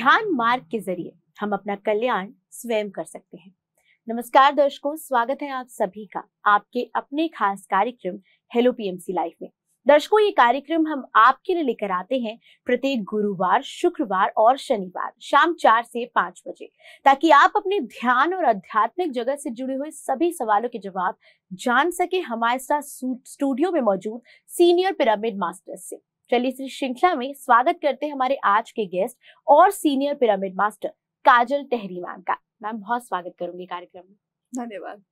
ध्यान मार्ग के जरिए हम अपना कल्याण स्वयं कर सकते हैं नमस्कार दर्शकों स्वागत है आप सभी का आपके अपने खास कार्यक्रम हेलो पीएमसी लाइफ में दर्शकों ये कार्यक्रम हम आपके लिए लेकर आते हैं प्रत्येक गुरुवार शुक्रवार और शनिवार शाम चार से पांच बजे ताकि आप अपने ध्यान और आध्यात्मिक जगत से जुड़े हुए सभी सवालों के जवाब जान सके हमारे साथ स्टूडियो में मौजूद सीनियर पिरामिड मास्टर्स से चलिए इस श्रृंखला में स्वागत करते हैं हमारे आज के गेस्ट और senior pyramid master Kajal Tehri ma'am का मैम बहुत स्वागत करूंगी कार्यक्रम में धन्यवाद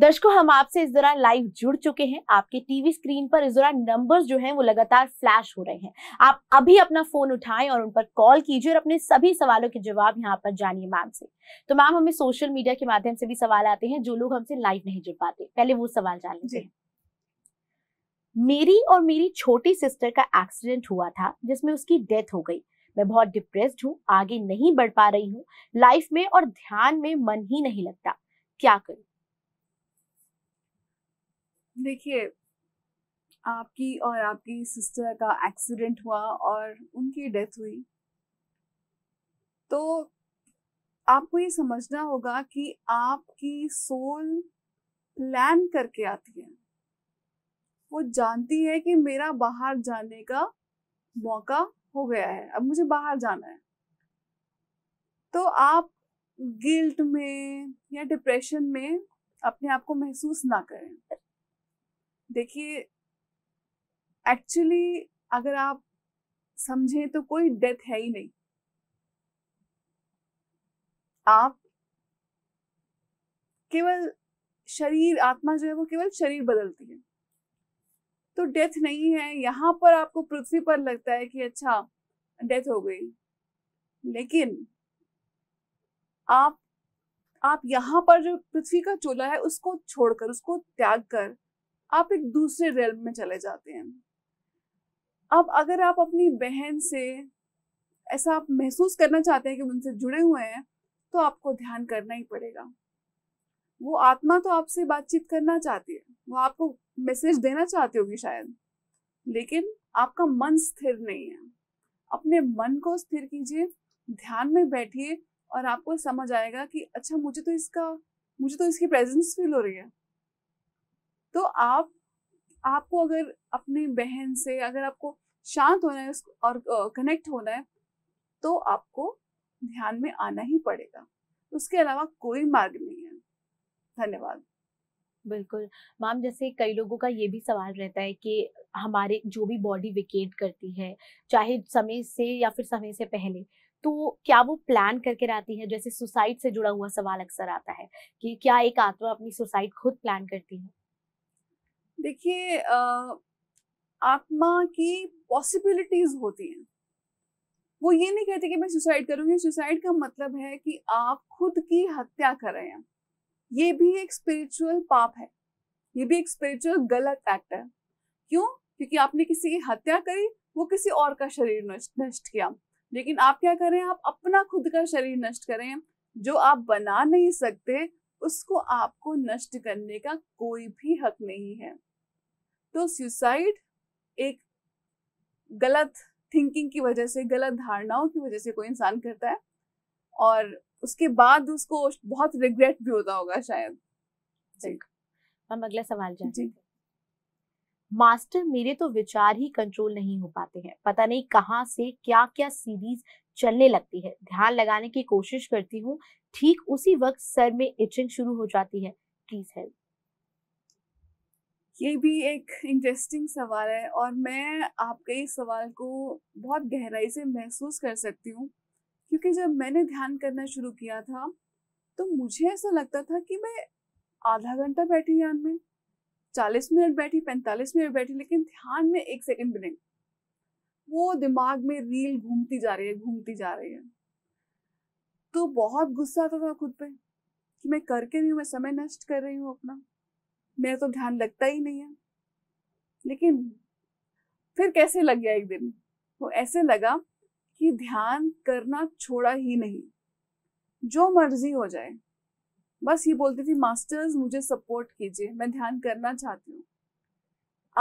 दर्शकों हम आपसे इस दौरान लाइव जुड़ चुके हैं आपके टीवी स्क्रीन पर इस दौरान नंबर्स जो हैं वो लगातार फ्लैश हो रहे हैं आप अभी अपना फोन उठाएं और उन पर कॉल कीजिए और अपने सभी सवालों के जवाब यहाँ पर जानिए मैम से तो मैम हमें सोशल मीडिया के माध्यम से भी सवाल आते हैं जो लोग हमसे लाइव नहीं जुड़ पाते पहले वो सवाल जान लेते हैं मेरी और मेरी छोटी सिस्टर का एक्सीडेंट हुआ था जिसमें उसकी डेथ हो गई मैं बहुत डिप्रेस्ड हूँ आगे नहीं बढ़ पा रही हूँ लाइफ में और ध्यान में मन ही नहीं लगता क्या करूं देखिए आपकी और आपकी सिस्टर का एक्सीडेंट हुआ और उनकी डेथ हुई तो आपको ये समझना होगा कि आपकी सोल प्लान करके आती है वो जानती है कि मेरा बाहर जाने का मौका हो गया है अब मुझे बाहर जाना है तो आप गिल्ट में या डिप्रेशन में अपने आप को महसूस ना करें देखिए एक्चुअली अगर आप समझें तो कोई डेथ है ही नहीं आप केवल शरीर आत्मा जो है वो केवल शरीर बदलती है तो डेथ नहीं है यहाँ पर आपको पृथ्वी पर लगता है कि अच्छा डेथ हो गई लेकिन आप आप यहाँ पर जो पृथ्वी का चोला है उसको छोड़कर उसको त्याग कर आप एक दूसरे रेल में चले जाते हैं अब अगर आप अपनी बहन से ऐसा आप महसूस करना चाहते हैं कि उनसे जुड़े हुए हैं तो आपको ध्यान करना ही पड़ेगा वो आत्मा तो आपसे बातचीत करना चाहती है वो आपको मैसेज देना चाहती होगी शायद लेकिन आपका मन स्थिर नहीं है अपने मन को स्थिर कीजिए ध्यान में बैठिए और आपको समझ आएगा कि अच्छा मुझे तो इसका मुझे तो इसकी प्रेजेंस फील हो रही है तो आप आपको अगर अपनी बहन से अगर आपको शांत होना है और कनेक्ट होना है तो आपको ध्यान में आना ही पड़ेगा उसके अलावा कोई मार्ग नहीं है धन्यवाद बिल्कुल मैम जैसे कई लोगों का ये भी सवाल रहता है कि हमारे जो भी बॉडी वेकेट करती है चाहे समय से या फिर समय से पहले तो क्या वो प्लान करके रहती है जैसे सुसाइड से जुड़ा हुआ सवाल अक्सर आता है कि क्या एक आत्मा अपनी सुसाइड खुद प्लान करती है देखिए आत्मा की पॉसिबिलिटीज होती हैं वो ये नहीं कहती कि मैं सुसाइड करूंगी सुसाइड का मतलब है कि आप खुद की हत्या कर रहे हैं ये भी एक स्पिरिचुअल पाप है ये भी एक स्पिरिचुअल गलत एक्ट है क्यों क्योंकि आपने किसी की हत्या करी वो किसी और का शरीर नष्ट किया लेकिन आप क्या करें आप अपना खुद का शरीर नष्ट करें जो आप बना नहीं सकते उसको आपको नष्ट करने का कोई भी हक नहीं है तो सुसाइड एक गलत थिंकिंग की वजह से गलत धारणाओं की वजह से कोई इंसान करता है और उसके बाद उसको बहुत रिग्रेट भी होता होगा शायद हम अगला सवाल जाए मास्टर मेरे तो विचार ही कंट्रोल नहीं हो पाते हैं पता नहीं कहाँ से क्या क्या सीरीज चलने लगती है ध्यान लगाने की कोशिश करती हूँ ठीक उसी वक्त सर में इचिंग शुरू हो जाती है प्लीज हेल्प ये भी एक इंटरेस्टिंग सवाल है और मैं आपके इस सवाल को बहुत गहराई से महसूस कर सकती हूँ क्योंकि जब मैंने ध्यान करना शुरू किया था तो मुझे ऐसा लगता था कि मैं आधा घंटा बैठी ध्यान में चालीस मिनट बैठी पैंतालीस मिनट बैठी लेकिन ध्यान में एक सेकंड भी नहीं वो दिमाग में रील घूमती जा रही है घूमती जा रही है तो बहुत गुस्सा आता था खुद पे कि मैं करके रही हूँ मैं समय नष्ट कर रही हूँ अपना मेरा तो ध्यान लगता ही नहीं है लेकिन फिर कैसे लग गया एक दिन वो ऐसे लगा कि ध्यान करना छोड़ा ही नहीं जो मर्जी हो जाए बस ये बोलती थी मास्टर्स मुझे सपोर्ट कीजिए मैं ध्यान करना चाहती हूँ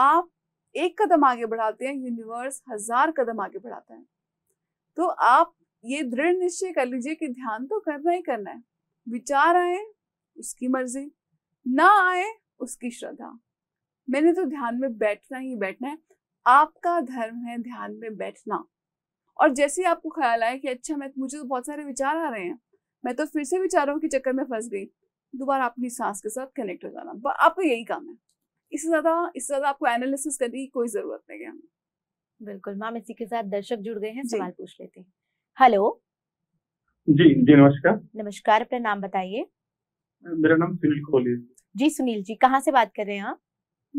आप एक कदम आगे बढ़ाते हैं यूनिवर्स हजार कदम आगे बढ़ाता है तो आप ये दृढ़ निश्चय कर लीजिए कि ध्यान तो करना ही करना है विचार आए उसकी मर्जी ना आए उसकी श्रद्धा मैंने तो ध्यान में बैठना ही बैठना है आपका धर्म है ध्यान में बैठना और जैसे ही आपको ख्याल आए कि अच्छा मैं मुझे तो बहुत सारे विचार आ रहे हैं मैं तो फिर से विचारों के चक्कर में फंस गई दोबारा अपनी सांस के साथ कनेक्ट हो जाना आपको यही काम है इससे ज़्यादा इससे ज़्यादा आपको एनालिसिस करने की कोई ज़रूरत नहीं है बिल्कुल मैम इसी के साथ दर्शक जुड़ गए हैं सवाल पूछ लेते हैं हेलो जी जी नमस्कार नमस्कार अपना नाम बताइए मेरा नाम सुनील खोली जी सुनील जी कहाँ से बात कर रहे हैं आप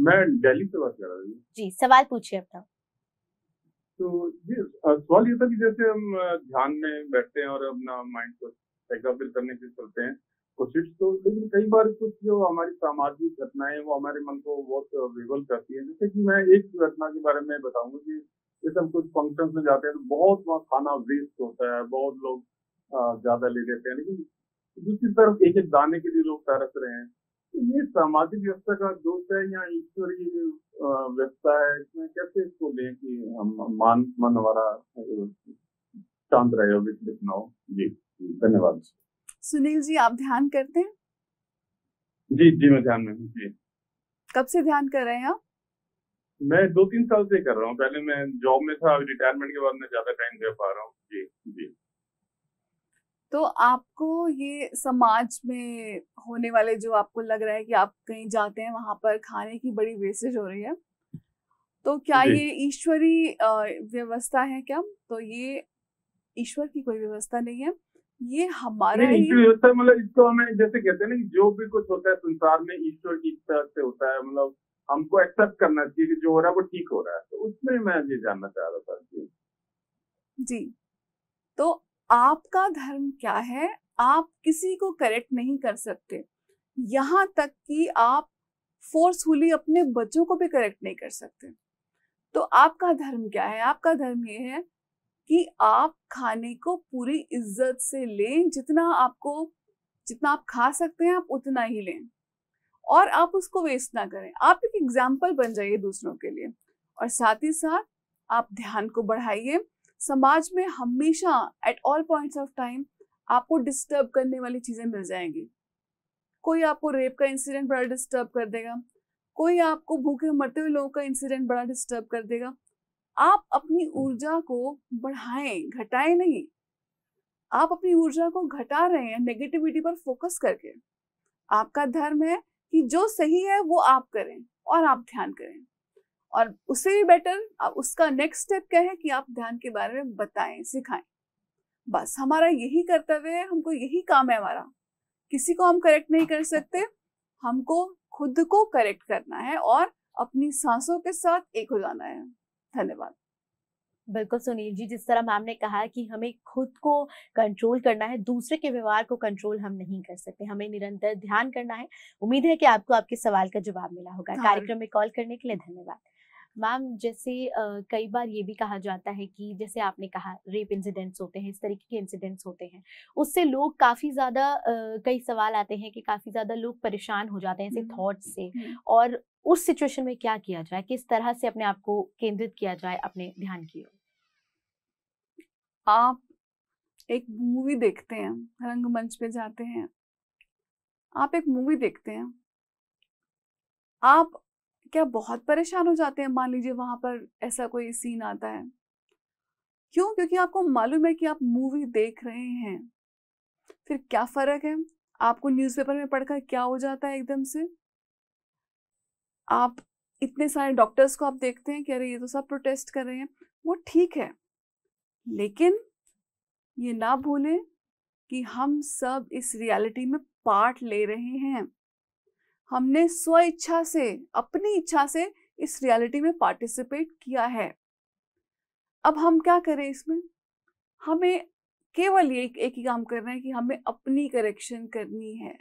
मैं दिल्ली से बात कर रहा हूँ जी सवाल पूछिए अपना तो ये सवाल ये था कि जैसे हम ध्यान में बैठते हैं और अपना माइंड को एग्जाम्पल करने की चलते हैं कोशिश तो, तो लेकिन कई बार कुछ जो हमारी सामाजिक घटनाएं वो हमारे मन को बहुत विवल करती है जैसे कि मैं एक घटना के बारे में बताऊंगा कि जैसे हम कुछ फंक्शन में जाते हैं तो बहुत वहाँ खाना वेस्ट होता है बहुत लोग ज्यादा ले लेते हैं लेकिन दूसरी तरफ एक एक दाने के लिए लोग तरस रहे हैं ये सामाजिक व्यवस्था का दोष है या ईश्वरीय व्यवस्था है इसमें कैसे इसको लें कि हम मान मन वाला शांत रहे हो जी धन्यवाद सुनील जी आप ध्यान करते हैं जी जी मैं ध्यान में जी कब से ध्यान कर रहे हैं आप मैं दो तीन साल से कर रहा हूँ पहले मैं जॉब में था रिटायरमेंट के बाद मैं ज्यादा टाइम दे पा रहा हूँ जी जी तो आपको ये समाज में होने वाले जो आपको लग रहा है कि आप कहीं जाते हैं वहां पर खाने की बड़ी वेस्टेज हो रही है तो क्या ये ईश्वरी व्यवस्था है क्या तो ये ईश्वर की कोई व्यवस्था नहीं है ये हमारा ही व्यवस्था मतलब इसको हमें जैसे कहते हैं ना जो भी कुछ होता है संसार में ईश्वर की तरह से होता है मतलब हमको एक्सेप्ट करना चाहिए कि जो हो रहा है वो ठीक हो रहा है तो उसमें मैं ये जानना चाह रहा था जी जी तो आपका धर्म क्या है आप किसी को करेक्ट नहीं कर सकते यहाँ तक कि आप फोर्सफुली अपने बच्चों को भी करेक्ट नहीं कर सकते तो आपका धर्म क्या है आपका धर्म ये है कि आप खाने को पूरी इज्जत से लें जितना आपको जितना आप खा सकते हैं आप उतना ही लें और आप उसको वेस्ट ना करें आप एक एग्जाम्पल बन जाइए दूसरों के लिए और साथ ही साथ आप ध्यान को बढ़ाइए समाज में हमेशा at all points of time आपको डिस्टर्ब करने वाली चीज़ें मिल जाएंगी कोई आपको रेप का इंसिडेंट बड़ा डिस्टर्ब कर देगा कोई आपको भूखे मरते हुए लोगों का इंसिडेंट बड़ा डिस्टर्ब कर देगा आप अपनी ऊर्जा को बढ़ाएं घटाएं नहीं आप अपनी ऊर्जा को घटा रहे हैं नेगेटिविटी पर फोकस करके आपका धर्म है कि जो सही है वो आप करें और आप ध्यान करें और उससे भी बेटर आप उसका नेक्स्ट स्टेप क्या है कि आप ध्यान के बारे में बताएं सिखाएं बस हमारा यही कर्तव्य है हमको यही काम है हमारा किसी को हम करेक्ट नहीं कर सकते हमको खुद को करेक्ट करना है और अपनी सांसों के साथ एक हो जाना है धन्यवाद बिल्कुल सुनील जी जिस तरह मैम ने कहा कि हमें खुद को कंट्रोल करना है दूसरे के व्यवहार को कंट्रोल हम नहीं कर सकते हमें निरंतर ध्यान करना है उम्मीद है कि आपको आपके सवाल का जवाब मिला होगा हाँ। कार्यक्रम में कॉल करने के लिए धन्यवाद मैम जैसे कई बार ये भी कहा जाता है कि जैसे आपने कहा रेप इंसिडेंट्स होते हैं इस तरीके के इंसिडेंट्स होते हैं उससे लोग काफ़ी ज़्यादा कई सवाल आते हैं कि काफ़ी ज़्यादा लोग परेशान हो जाते हैं ऐसे हम्म, थॉट्स से हम्म। और उस सिचुएशन में क्या किया जाए किस तरह से अपने आप को केंद्रित किया जाए अपने ध्यान की ओर आप एक मूवी देखते हैं रंगमंच पे जाते हैं आप एक मूवी देखते हैं आप क्या बहुत परेशान हो जाते हैं मान लीजिए वहां पर ऐसा कोई सीन आता है क्यों क्योंकि आपको मालूम है कि आप मूवी देख रहे हैं फिर क्या फ़र्क है आपको न्यूज़पेपर में पढ़कर क्या हो जाता है एकदम से आप इतने सारे डॉक्टर्स को आप देखते हैं कि अरे ये तो सब प्रोटेस्ट कर रहे हैं वो ठीक है लेकिन ये ना भूलें कि हम सब इस रियलिटी में पार्ट ले रहे हैं हमने स्व इच्छा से अपनी इच्छा से इस रियलिटी में पार्टिसिपेट किया है अब हम क्या करें इसमें हमें केवल ये एक ही काम करना है कि हमें अपनी करेक्शन करनी है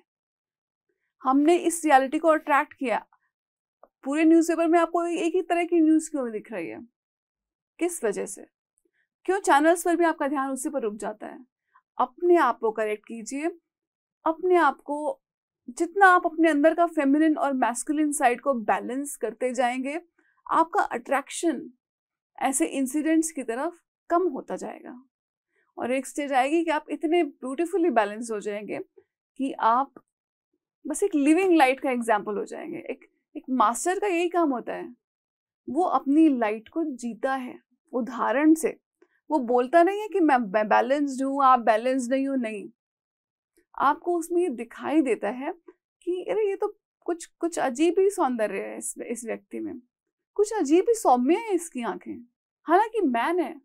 हमने इस रियलिटी को अट्रैक्ट किया पूरे न्यूज़पेपर में आपको एक ही तरह की न्यूज़ क्यों दिख रही है किस वजह से क्यों चैनल्स पर भी आपका ध्यान उसी पर रुक जाता है अपने आप को करेक्ट कीजिए अपने आप को जितना आप अपने अंदर का फेमिनिन और मैस्कुलिन साइड को बैलेंस करते जाएंगे आपका अट्रैक्शन ऐसे इंसिडेंट्स की तरफ कम होता जाएगा और एक स्टेज आएगी कि आप इतने ब्यूटीफुली बैलेंस हो जाएंगे कि आप बस एक लिविंग लाइट का एग्जाम्पल हो जाएंगे एक एक मास्टर का यही काम होता है वो अपनी लाइट को जीता है उदाहरण से वो बोलता नहीं है कि मैं मैं बैलेंस्ड हूँ आप बैलेंस नहीं हो नहीं आपको उसमें दिखाई देता है कि अरे ये तो कुछ कुछ अजीब ही सौंदर्य है इस इस व्यक्ति में कुछ अजीब ही सौम्य है इसकी आंखें हालांकि मैन है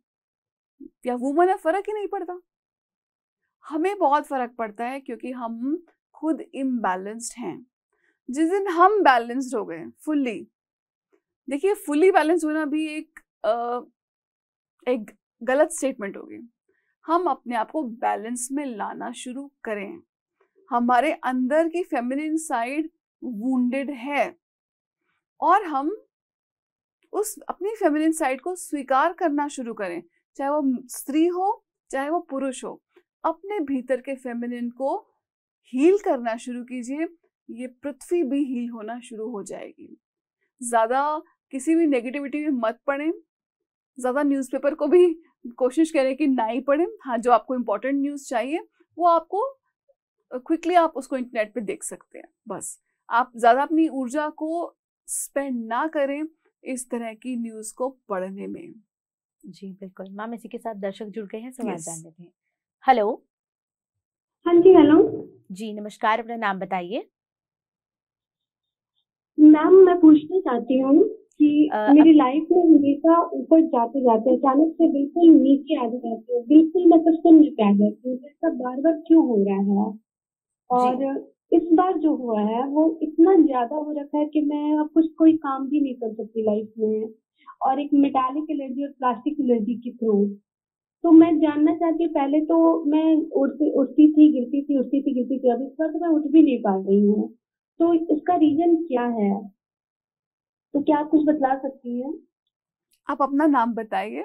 या वुमन है फर्क ही नहीं पड़ता हमें बहुत फर्क पड़ता है क्योंकि हम खुद इम्बैलेंस्ड हैं जिस दिन हम बैलेंस्ड हो गए फुल्ली देखिए फुल्ली बैलेंस होना भी एक आ, एक गलत स्टेटमेंट होगी हम अपने आप को बैलेंस में लाना शुरू करें हमारे अंदर की फेमिनिन साइड वूंडेड है और हम उस अपनी फेमिनिन साइड को स्वीकार करना शुरू करें चाहे वो स्त्री हो चाहे वो पुरुष हो अपने भीतर के फेमिनिन को हील करना शुरू कीजिए ये पृथ्वी भी हील होना शुरू हो जाएगी ज़्यादा किसी भी नेगेटिविटी में मत पड़े ज़्यादा न्यूज़पेपर को भी कोशिश करें कि ना ही पढ़ें हाँ जो आपको इम्पोर्टेंट न्यूज़ चाहिए वो आपको क्विकली आप उसको इंटरनेट पे देख सकते हैं बस आप ज़्यादा अपनी ऊर्जा को स्पेंड ना करें इस तरह की न्यूज़ को पढ़ने में जी बिल्कुल मैम इसी के साथ दर्शक जुड़ गए हैं सवाल जान लेते हैं हेलो हाँ जी हेलो जी नमस्कार अपना नाम बताइए मैम मैं पूछना चाहती हूँ कि आ, मेरी लाइफ में हमेशा ऊपर जाते जाते अचानक से बिल्कुल नीचे आ जाती हूँ बिल्कुल मतलब तो सुन नहीं आ जाती हूँ ऐसा बार बार क्यों हो रहा है और इस बार जो हुआ है वो इतना ज्यादा हो रखा है कि मैं अब कुछ कोई काम भी नहीं कर सकती लाइफ में और एक मेटालिक एलर्जी और प्लास्टिक एलर्जी के थ्रू तो मैं जानना चाहती हूँ पहले तो मैं उड़ती उठती थी गिरती थी उठती थी गिरती थी अब इस बार तो मैं उठ भी नहीं पा रही हूँ तो इसका रीजन क्या है तो क्या आप कुछ बतला सकती हैं आप अपना नाम बताइए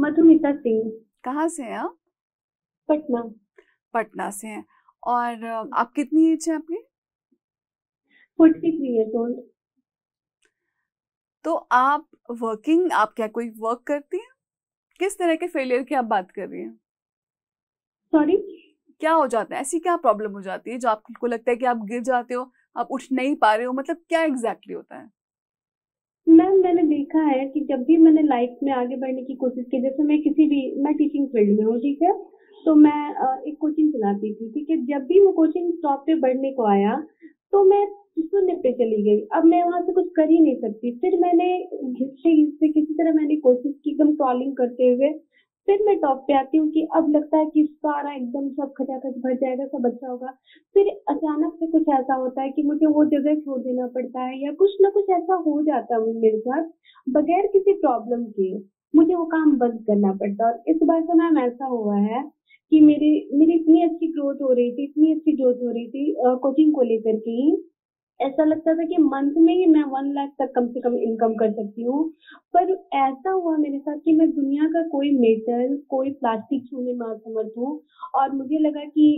मधुमिता सिंह कहाँ से हैं आप पटना पटना से हैं और आप कितनी एज है आपकी फोर्टी थ्री ईयर्स ओल्ड तो आप वर्किंग आप क्या कोई वर्क करती हैं किस तरह के फेलियर की आप बात कर रही हैं सॉरी क्या हो जाता है ऐसी क्या प्रॉब्लम हो जाती है जो आपको लगता है कि आप गिर जाते हो आप उठ नहीं पा रहे हो मतलब क्या एग्जैक्टली exactly होता है मैम मैंने देखा है कि जब भी मैंने लाइफ में आगे बढ़ने की कोशिश की जैसे मैं किसी भी मैं टीचिंग फील्ड में हूँ ठीक है तो मैं एक कोचिंग चलाती थी ठीक है जब भी वो कोचिंग टॉप पे बढ़ने को आया तो मैं शून्य पे चली गई अब मैं वहां से कुछ कर ही नहीं सकती फिर मैंने घिसते घिसते किसी तरह मैंने कोशिश की एकदम ट्रॉलिंग करते हुए फिर मैं टॉप पे आती हूँ कि अब लगता है कि सारा एकदम सब खचाखच भर जाएगा सब अच्छा होगा फिर अचानक से कुछ ऐसा होता है कि मुझे वो जगह छोड़ देना पड़ता है या कुछ ना कुछ ऐसा हो जाता है मेरे साथ बगैर किसी प्रॉब्लम के मुझे वो काम बंद करना पड़ता है और इस बार से मैम ऐसा हुआ है कि मेरी मेरी इतनी अच्छी ग्रोथ हो रही थी इतनी अच्छी ग्रोथ हो रही थी कोचिंग को लेकर के ही ऐसा लगता था कि मंथ में ही मैं वन लाख तक कम से कम इनकम कर सकती हूँ पर ऐसा हुआ मेरे साथ कि मैं दुनिया का कोई मेटल कोई प्लास्टिक छूने में असमर्थ हूँ और मुझे लगा कि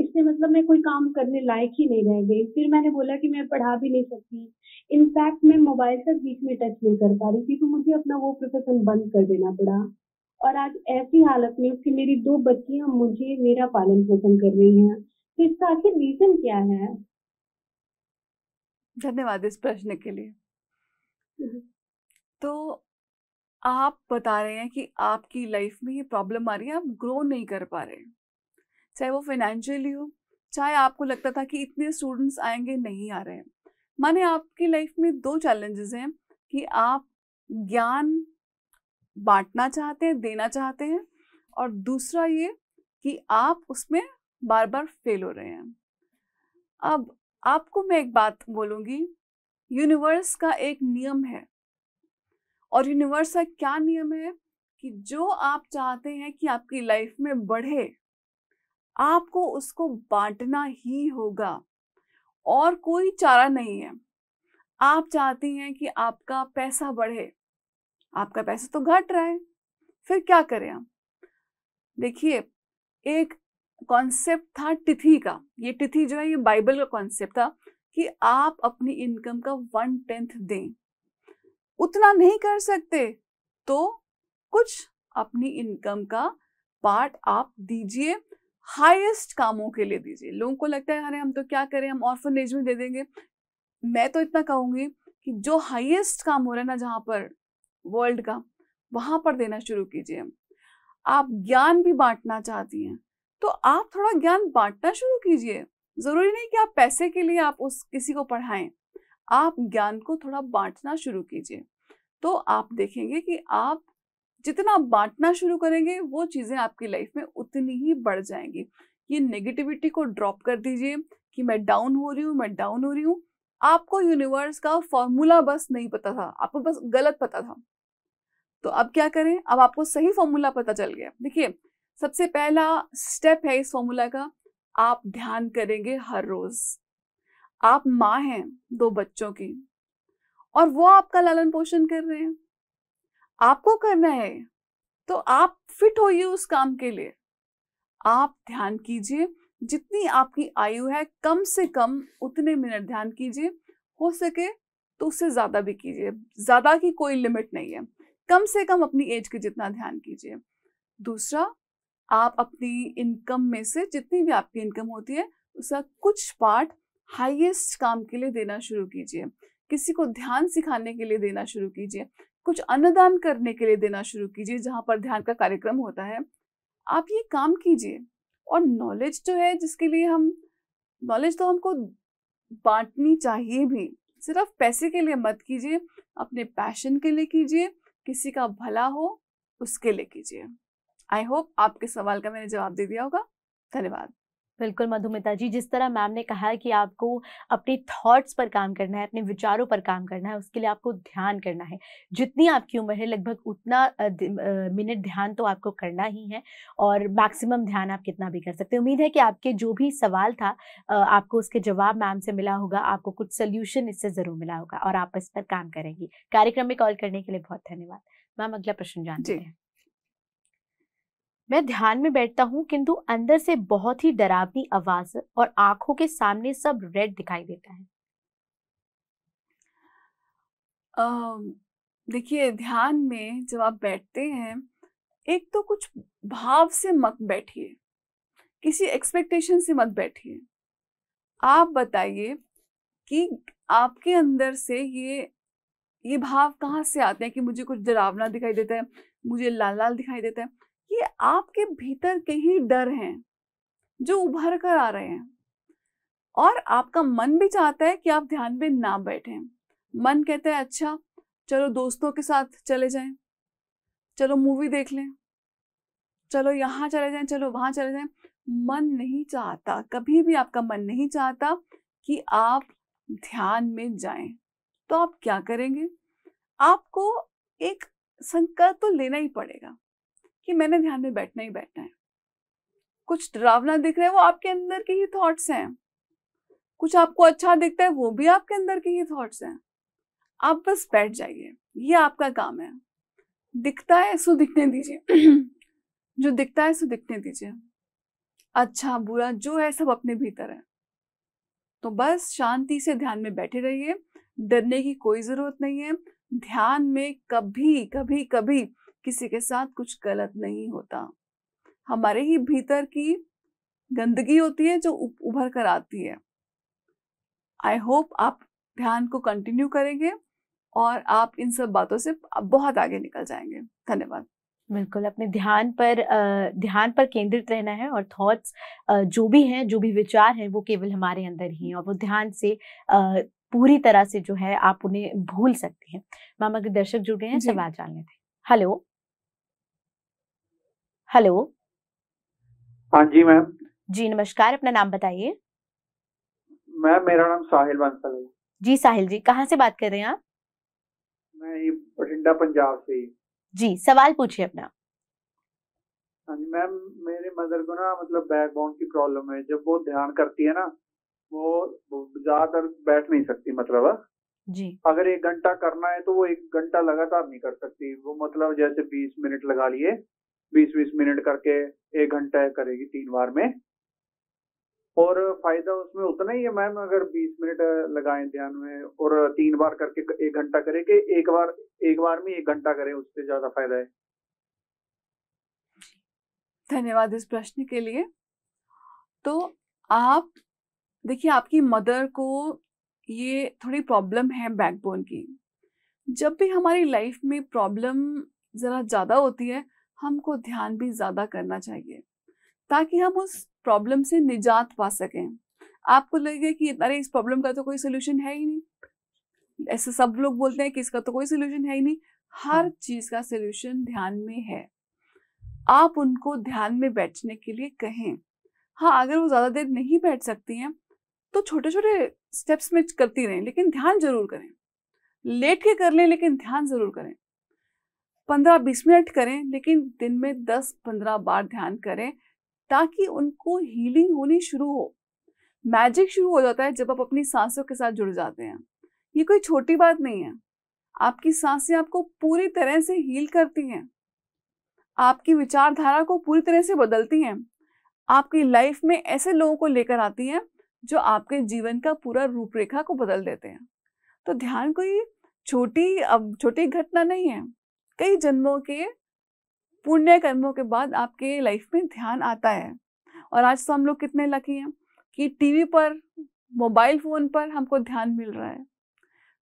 इससे मतलब मैं कोई काम करने लायक ही नहीं रह गई फिर मैंने बोला कि मैं पढ़ा भी नहीं सकती इनफैक्ट मैं मोबाइल तक बीच में टच नहीं कर पा रही थी तो मुझे अपना वो प्रोफेशन बंद कर देना पड़ा और आज ऐसी हालत में कि मेरी दो बच्चियां मुझे मेरा पालन पोषण कर रही हैं तो इसका आखिर रीजन क्या है धन्यवाद इस प्रश्न के लिए हम्म। तो आप बता रहे हैं कि आपकी लाइफ में ये प्रॉब्लम आ रही है आप ग्रो नहीं कर पा रहे चाहे वो फाइनेंशियली हो चाहे आपको लगता था कि इतने स्टूडेंट्स आएंगे नहीं आ रहे हैं माने आपकी लाइफ में दो चैलेंजेस हैं कि आप ज्ञान बांटना चाहते हैं देना चाहते हैं और दूसरा ये कि आप उसमें बार बार फेल हो रहे हैं अब आपको मैं एक बात बोलूंगी यूनिवर्स का एक नियम है और यूनिवर्स का क्या नियम है कि जो आप चाहते हैं कि आपकी लाइफ में बढ़े आपको उसको बांटना ही होगा और कोई चारा नहीं है आप चाहती हैं कि आपका पैसा बढ़े आपका पैसा तो घट रहा है फिर क्या करें आप देखिए एक कॉन्सेप्ट था तिथि का ये तिथि जो है ये बाइबल का कॉन्सेप्ट था कि आप अपनी इनकम का वन टेंथ दें उतना नहीं कर सकते तो कुछ अपनी इनकम का पार्ट आप दीजिए हाईएस्ट कामों के लिए दीजिए लोगों को लगता है अरे हम तो क्या करें हम ऑर्फनेज में दे देंगे मैं तो इतना कहूंगी कि जो हाईएस्ट काम हो रहा है ना जहां पर वर्ल्ड का वहां पर देना शुरू कीजिए आप ज्ञान भी बांटना चाहती हैं तो आप थोड़ा ज्ञान बांटना शुरू कीजिए ज़रूरी नहीं कि आप पैसे के लिए आप उस किसी को पढ़ाएं आप ज्ञान को थोड़ा बांटना शुरू कीजिए तो आप देखेंगे कि आप जितना बांटना शुरू करेंगे वो चीज़ें आपकी लाइफ में उतनी ही बढ़ जाएंगी ये नेगेटिविटी को ड्रॉप कर दीजिए कि मैं डाउन हो रही हूँ मैं डाउन हो रही हूँ आपको यूनिवर्स का फॉर्मूला बस नहीं पता था आपको बस गलत पता था तो अब क्या करें अब आपको सही फॉर्मूला पता चल गया देखिए सबसे पहला स्टेप है इस फॉर्मूला का आप ध्यान करेंगे हर रोज आप माँ हैं दो बच्चों की और वो आपका लालन पोषण कर रहे हैं आपको करना है तो आप फिट होइए उस काम के लिए आप ध्यान कीजिए जितनी आपकी आयु है कम से कम उतने मिनट ध्यान कीजिए हो सके तो उससे ज़्यादा भी कीजिए ज़्यादा की कोई लिमिट नहीं है कम से कम अपनी एज के जितना ध्यान कीजिए दूसरा आप अपनी इनकम में से जितनी भी आपकी इनकम होती है उसका कुछ पार्ट हाईएस्ट काम के लिए देना शुरू कीजिए किसी को ध्यान सिखाने के लिए देना शुरू कीजिए कुछ अन्नदान करने के लिए देना शुरू कीजिए जहाँ पर ध्यान का कार्यक्रम होता है आप ये काम कीजिए और नॉलेज जो है जिसके लिए हम नॉलेज तो हमको बांटनी चाहिए भी सिर्फ पैसे के लिए मत कीजिए अपने पैशन के लिए कीजिए किसी का भला हो उसके लिए कीजिए आई होप आपके सवाल का मैंने जवाब दे दिया होगा धन्यवाद बिल्कुल मधुमिता जी जिस तरह मैम ने कहा कि आपको अपने थॉट्स पर काम करना है अपने विचारों पर काम करना है उसके लिए आपको ध्यान करना है जितनी आपकी उम्र है लगभग उतना मिनट ध्यान तो आपको करना ही है और मैक्सिमम ध्यान आप कितना भी कर सकते हैं उम्मीद है कि आपके जो भी सवाल था आपको उसके जवाब मैम से मिला होगा आपको कुछ सोल्यूशन इससे ज़रूर मिला होगा और आप इस पर काम करेंगी कार्यक्रम में कॉल करने के लिए बहुत धन्यवाद मैम अगला प्रश्न जानते हैं मैं ध्यान में बैठता हूँ किंतु अंदर से बहुत ही डरावनी आवाज और आंखों के सामने सब रेड दिखाई देता है देखिए ध्यान में जब आप बैठते हैं एक तो कुछ भाव से मत बैठिए किसी एक्सपेक्टेशन से मत बैठिए आप बताइए कि आपके अंदर से ये ये भाव कहाँ से आते हैं कि मुझे कुछ डरावना दिखाई देता है मुझे लाल लाल दिखाई देता है ये आपके भीतर के ही डर हैं जो उभर कर आ रहे हैं और आपका मन भी चाहता है कि आप ध्यान में ना बैठे मन कहता है अच्छा चलो दोस्तों के साथ चले जाएं चलो मूवी देख लें चलो यहाँ चले जाएं चलो वहां चले जाएं मन नहीं चाहता कभी भी आपका मन नहीं चाहता कि आप ध्यान में जाएं तो आप क्या करेंगे आपको एक संकल्प तो लेना ही पड़ेगा कि मैंने ध्यान में बैठना ही बैठना है कुछ डरावना दिख रहा है वो आपके अंदर के ही थॉट्स हैं कुछ आपको अच्छा दिखता है वो भी आपके अंदर के ही थॉट्स हैं आप बस बैठ जाइए ये आपका काम है दिखता है सो दिखने दीजिए जो दिखता है सो दिखने दीजिए अच्छा बुरा जो है सब अपने भीतर है तो बस शांति से ध्यान में बैठे रहिए डरने की कोई जरूरत नहीं है ध्यान में कभी कभी कभी किसी के साथ कुछ गलत नहीं होता हमारे ही भीतर की गंदगी होती है जो उभर कर आती है आई होप आप ध्यान को कंटिन्यू करेंगे और आप इन सब बातों से बहुत आगे निकल जाएंगे धन्यवाद बिल्कुल अपने ध्यान पर ध्यान पर केंद्रित रहना है और थॉट्स जो भी हैं जो भी विचार हैं वो केवल हमारे अंदर ही हैं और वो ध्यान से पूरी तरह से जो है आप उन्हें भूल सकते हैं मामा के दर्शक जुड़ गए हैं सवाल जानने थे हेलो हेलो हाँ जी मैम जी नमस्कार अपना नाम बताइए मैम मेरा नाम साहिल बंसल है जी साहिल जी कहाँ से बात कर रहे हैं आप मैं बठिंडा पंजाब से जी सवाल पूछिए अपना हाँ जी मैम मेरे मदर को ना मतलब बैक बोन की प्रॉब्लम है जब वो ध्यान करती है ना वो ज्यादातर बैठ नहीं सकती मतलब जी अगर एक घंटा करना है तो वो एक घंटा लगातार नहीं कर सकती वो मतलब जैसे बीस मिनट लगा लिए बीस बीस मिनट करके एक घंटा करेगी तीन बार में और फायदा उसमें उतना ही है मैम अगर बीस मिनट लगाए ध्यान में और तीन बार करके एक घंटा करे कि एक बार एक बार में एक घंटा करे उससे ज्यादा फायदा है धन्यवाद इस प्रश्न के लिए तो आप देखिए आपकी मदर को ये थोड़ी प्रॉब्लम है बैकबोन की जब भी हमारी लाइफ में प्रॉब्लम ज़रा ज़्यादा होती है हमको ध्यान भी ज़्यादा करना चाहिए ताकि हम उस प्रॉब्लम से निजात पा सकें आपको लगेगा कि अरे इस प्रॉब्लम का तो कोई सोल्यूशन है ही नहीं ऐसे सब लोग बोलते हैं कि इसका तो कोई सोल्यूशन है ही नहीं हर हाँ। चीज़ का सोल्यूशन ध्यान में है आप उनको ध्यान में बैठने के लिए कहें हाँ अगर वो ज़्यादा देर नहीं बैठ सकती हैं तो छोटे छोटे स्टेप्स में करती रहें लेकिन ध्यान जरूर करें लेट के कर लें लेकिन ध्यान जरूर करें पंद्रह बीस मिनट करें लेकिन दिन में दस पंद्रह बार ध्यान करें ताकि उनको हीलिंग होनी शुरू हो मैजिक शुरू हो जाता है जब आप अपनी सांसों के साथ जुड़ जाते हैं ये कोई छोटी बात नहीं है आपकी सांसें आपको पूरी तरह से हील करती हैं आपकी विचारधारा को पूरी तरह से बदलती हैं आपकी लाइफ में ऐसे लोगों को लेकर आती हैं जो आपके जीवन का पूरा रूपरेखा को बदल देते हैं तो ध्यान कोई छोटी अब छोटी घटना नहीं है कई जन्मों के पुण्य कर्मों के बाद आपके लाइफ में ध्यान आता है और आज तो हम लोग कितने लकी हैं कि टीवी पर मोबाइल फ़ोन पर हमको ध्यान मिल रहा है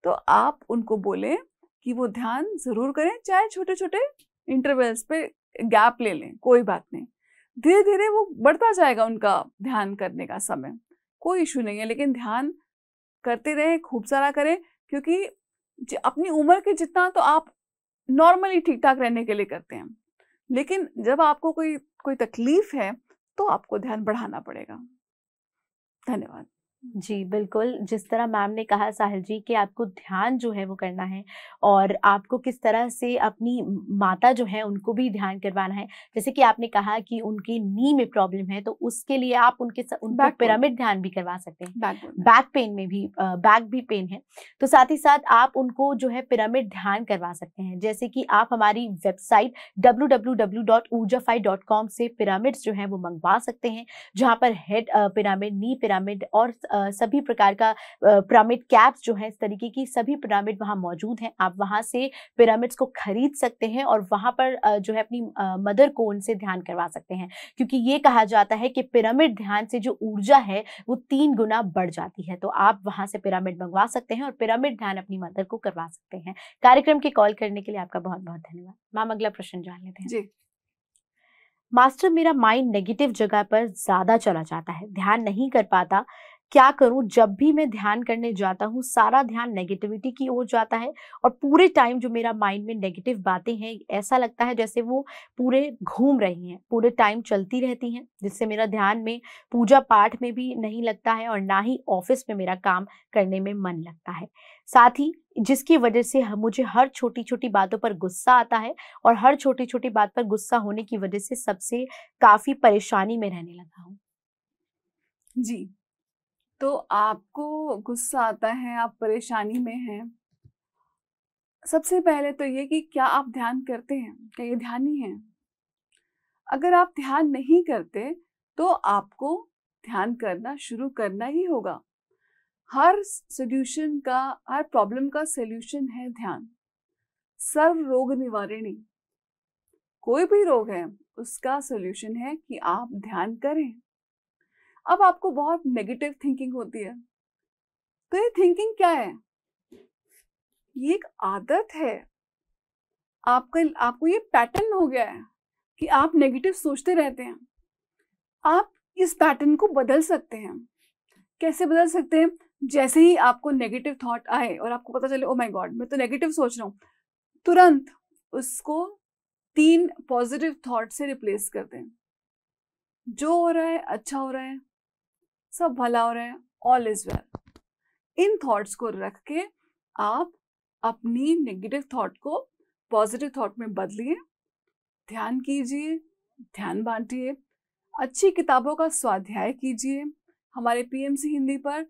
तो आप उनको बोले कि वो ध्यान ज़रूर करें चाहे छोटे छोटे इंटरवल्स पे गैप ले लें कोई बात नहीं धीरे धीरे वो बढ़ता जाएगा उनका ध्यान करने का समय कोई इशू नहीं है लेकिन ध्यान करते रहें खूब सारा करें क्योंकि अपनी उम्र के जितना तो आप नॉर्मली ठीक ठाक रहने के लिए करते हैं लेकिन जब आपको कोई कोई तकलीफ है तो आपको ध्यान बढ़ाना पड़ेगा धन्यवाद जी बिल्कुल जिस तरह मैम ने कहा साहिल जी कि आपको ध्यान जो है वो करना है और आपको किस तरह से अपनी माता जो है उनको भी ध्यान करवाना है जैसे कि आपने कहा कि उनकी नी में प्रॉब्लम है तो उसके लिए आप उनके उनको पिरामिड ध्यान भी करवा सकते हैं बैक पेन में भी बैक भी पेन है तो साथ ही साथ आप उनको जो है पिरामिड ध्यान करवा सकते हैं जैसे कि आप हमारी वेबसाइट डब्ल्यू से पिरामिड्स जो है वो मंगवा सकते हैं जहाँ पर हेड पिरामिड नी पिरामिड और सभी प्रकार का पिरामिड कैप्स जो है इस तरीके की सभी पिरामिड वहाँ मौजूद हैं आप वहाँ से पिरामिड्स को खरीद सकते हैं और वहाँ पर जो है अपनी मदर को उनसे ध्यान करवा सकते हैं क्योंकि ये कहा जाता है कि पिरामिड ध्यान से जो ऊर्जा है वो तीन गुना बढ़ जाती है तो आप वहाँ से पिरामिड मंगवा सकते हैं और पिरामिड ध्यान अपनी मदर को करवा सकते हैं कार्यक्रम के कॉल करने के लिए आपका बहुत बहुत धन्यवाद मैम अगला प्रश्न जान लेते हैं मास्टर मेरा माइंड नेगेटिव जगह पर ज़्यादा चला जाता है ध्यान नहीं कर पाता क्या करूं जब भी मैं ध्यान करने जाता हूं सारा ध्यान नेगेटिविटी की ओर जाता है और पूरे टाइम जो मेरा माइंड में नेगेटिव बातें हैं ऐसा लगता है जैसे वो पूरे घूम रही हैं पूरे टाइम चलती रहती हैं जिससे मेरा ध्यान में पूजा पाठ में भी नहीं लगता है और ना ही ऑफिस में मेरा काम करने में मन लगता है साथ ही जिसकी वजह से मुझे हर छोटी छोटी बातों पर गुस्सा आता है और हर छोटी छोटी बात पर गुस्सा होने की वजह से सबसे काफ़ी परेशानी में रहने लगा हूँ जी तो आपको गुस्सा आता है आप परेशानी में हैं सबसे पहले तो ये कि क्या आप ध्यान करते हैं क्या ये ध्यान ही है अगर आप ध्यान नहीं करते तो आपको ध्यान करना शुरू करना ही होगा हर सोल्यूशन का हर प्रॉब्लम का सोल्यूशन है ध्यान सर्व रोग निवारिणी कोई भी रोग है उसका सोल्यूशन है कि आप ध्यान करें अब आपको बहुत नेगेटिव थिंकिंग होती है तो ये थिंकिंग क्या है ये एक आदत है आपके आपको ये पैटर्न हो गया है कि आप नेगेटिव सोचते रहते हैं आप इस पैटर्न को बदल सकते हैं कैसे बदल सकते हैं जैसे ही आपको नेगेटिव थॉट आए और आपको पता चले ओ माय गॉड मैं तो नेगेटिव सोच रहा हूँ तुरंत उसको तीन पॉजिटिव थॉट से रिप्लेस कर दें जो हो रहा है अच्छा हो रहा है सब भला हो रहे हैं ऑल इज वेल इन थॉट्स को रख के आप अपनी नेगेटिव थॉट को पॉजिटिव थॉट में बदलिए ध्यान कीजिए ध्यान बांटिए अच्छी किताबों का स्वाध्याय कीजिए हमारे पीएमसी हिंदी पर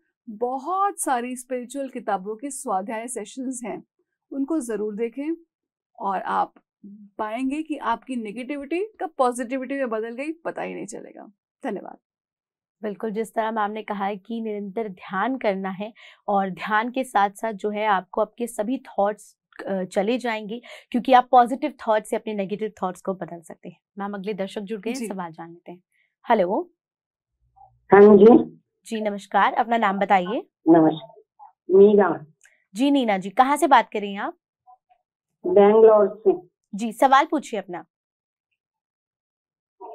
बहुत सारी स्पिरिचुअल किताबों के स्वाध्याय सेशंस हैं उनको ज़रूर देखें और आप पाएंगे कि आपकी नेगेटिविटी कब पॉजिटिविटी में बदल गई पता ही नहीं चलेगा धन्यवाद बिल्कुल जिस तरह मैम ने कहा है कि निरंतर ध्यान करना है और ध्यान के साथ साथ जो है आपको आपके सभी थॉट्स चले जाएंगे क्योंकि आप पॉजिटिव थॉट्स से अपने नेगेटिव थॉट्स को बदल सकते हैं मैम अगले दर्शक जुड़ गए सवाल जान लेते हैं हेलो हाँ जी जी नमस्कार अपना नाम बताइए नमस्कार जी नीना जी कहाँ से बात कर रही हैं आप बेंगलोर से जी सवाल पूछिए अपना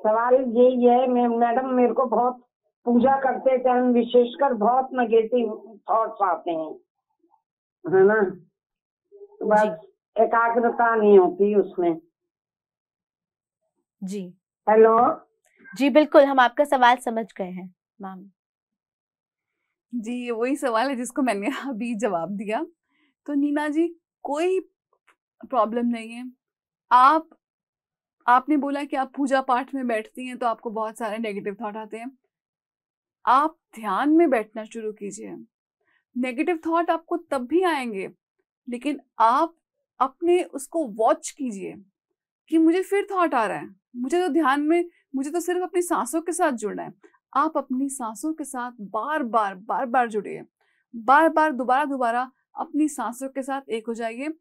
सवाल यही है मैं मैडम मेरे को बहुत पूजा करते टाइम विशेषकर बहुत नेगेटिव थॉट्स आते हैं है ना तो बस एकाग्रता नहीं होती उसमें जी हेलो जी बिल्कुल हम आपका सवाल समझ गए हैं मैम जी ये वही सवाल है जिसको मैंने अभी जवाब दिया तो नीना जी कोई प्रॉब्लम नहीं है आप आपने बोला कि आप पूजा पाठ में बैठती हैं तो आपको बहुत सारे नेगेटिव थॉट आते हैं आप ध्यान में बैठना शुरू कीजिए नेगेटिव थॉट आपको तब भी आएंगे लेकिन आप अपने उसको वॉच कीजिए कि मुझे फिर थॉट आ रहा है मुझे तो ध्यान में मुझे तो सिर्फ अपनी सांसों के साथ जुड़ना है आप अपनी सांसों के साथ बार बार बार बार जुड़िए बार बार दोबारा दोबारा अपनी सांसों के साथ एक हो जाइए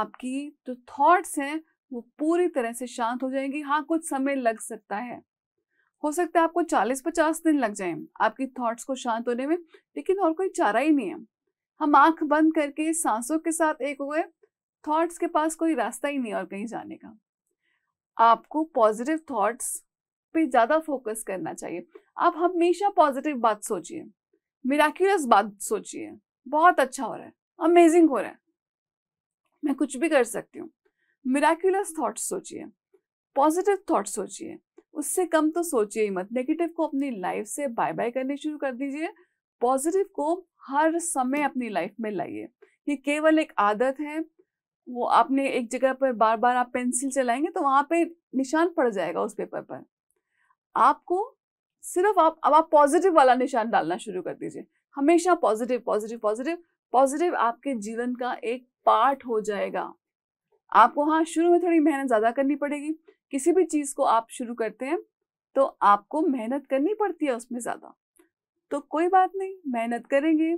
आपकी जो थॉट्स हैं वो पूरी तरह से शांत हो जाएंगी हाँ कुछ समय लग सकता है हो सकता है आपको 40-50 दिन लग जाए आपकी थॉट्स को शांत होने में लेकिन और कोई चारा ही नहीं है हम आंख बंद करके सांसों के साथ एक हुए थॉट्स के पास कोई रास्ता ही नहीं और कहीं जाने का आपको पॉजिटिव थॉट्स पे ज़्यादा फोकस करना चाहिए आप हमेशा पॉजिटिव बात सोचिए मिराक्यूलस बात सोचिए बहुत अच्छा हो रहा है अमेजिंग हो रहा है मैं कुछ भी कर सकती हूँ मिराक्यूलस थॉट्स सोचिए पॉजिटिव थॉट्स सोचिए उससे कम तो सोचिए ही मत नेगेटिव को अपनी लाइफ से बाय बाय करने शुरू कर दीजिए पॉजिटिव को हर समय अपनी लाइफ में लाइए ये केवल एक आदत है वो आपने एक जगह पर बार बार आप पेंसिल चलाएंगे तो वहां पे निशान पड़ जाएगा उस पेपर पर आपको सिर्फ आप अब आप पॉजिटिव वाला निशान डालना शुरू कर दीजिए हमेशा पॉजिटिव पॉजिटिव पॉजिटिव पॉजिटिव आपके जीवन का एक पार्ट हो जाएगा आपको हाँ शुरू में थोड़ी मेहनत ज़्यादा करनी पड़ेगी किसी भी चीज़ को आप शुरू करते हैं तो आपको मेहनत करनी पड़ती है उसमें ज़्यादा तो कोई बात नहीं मेहनत करेंगे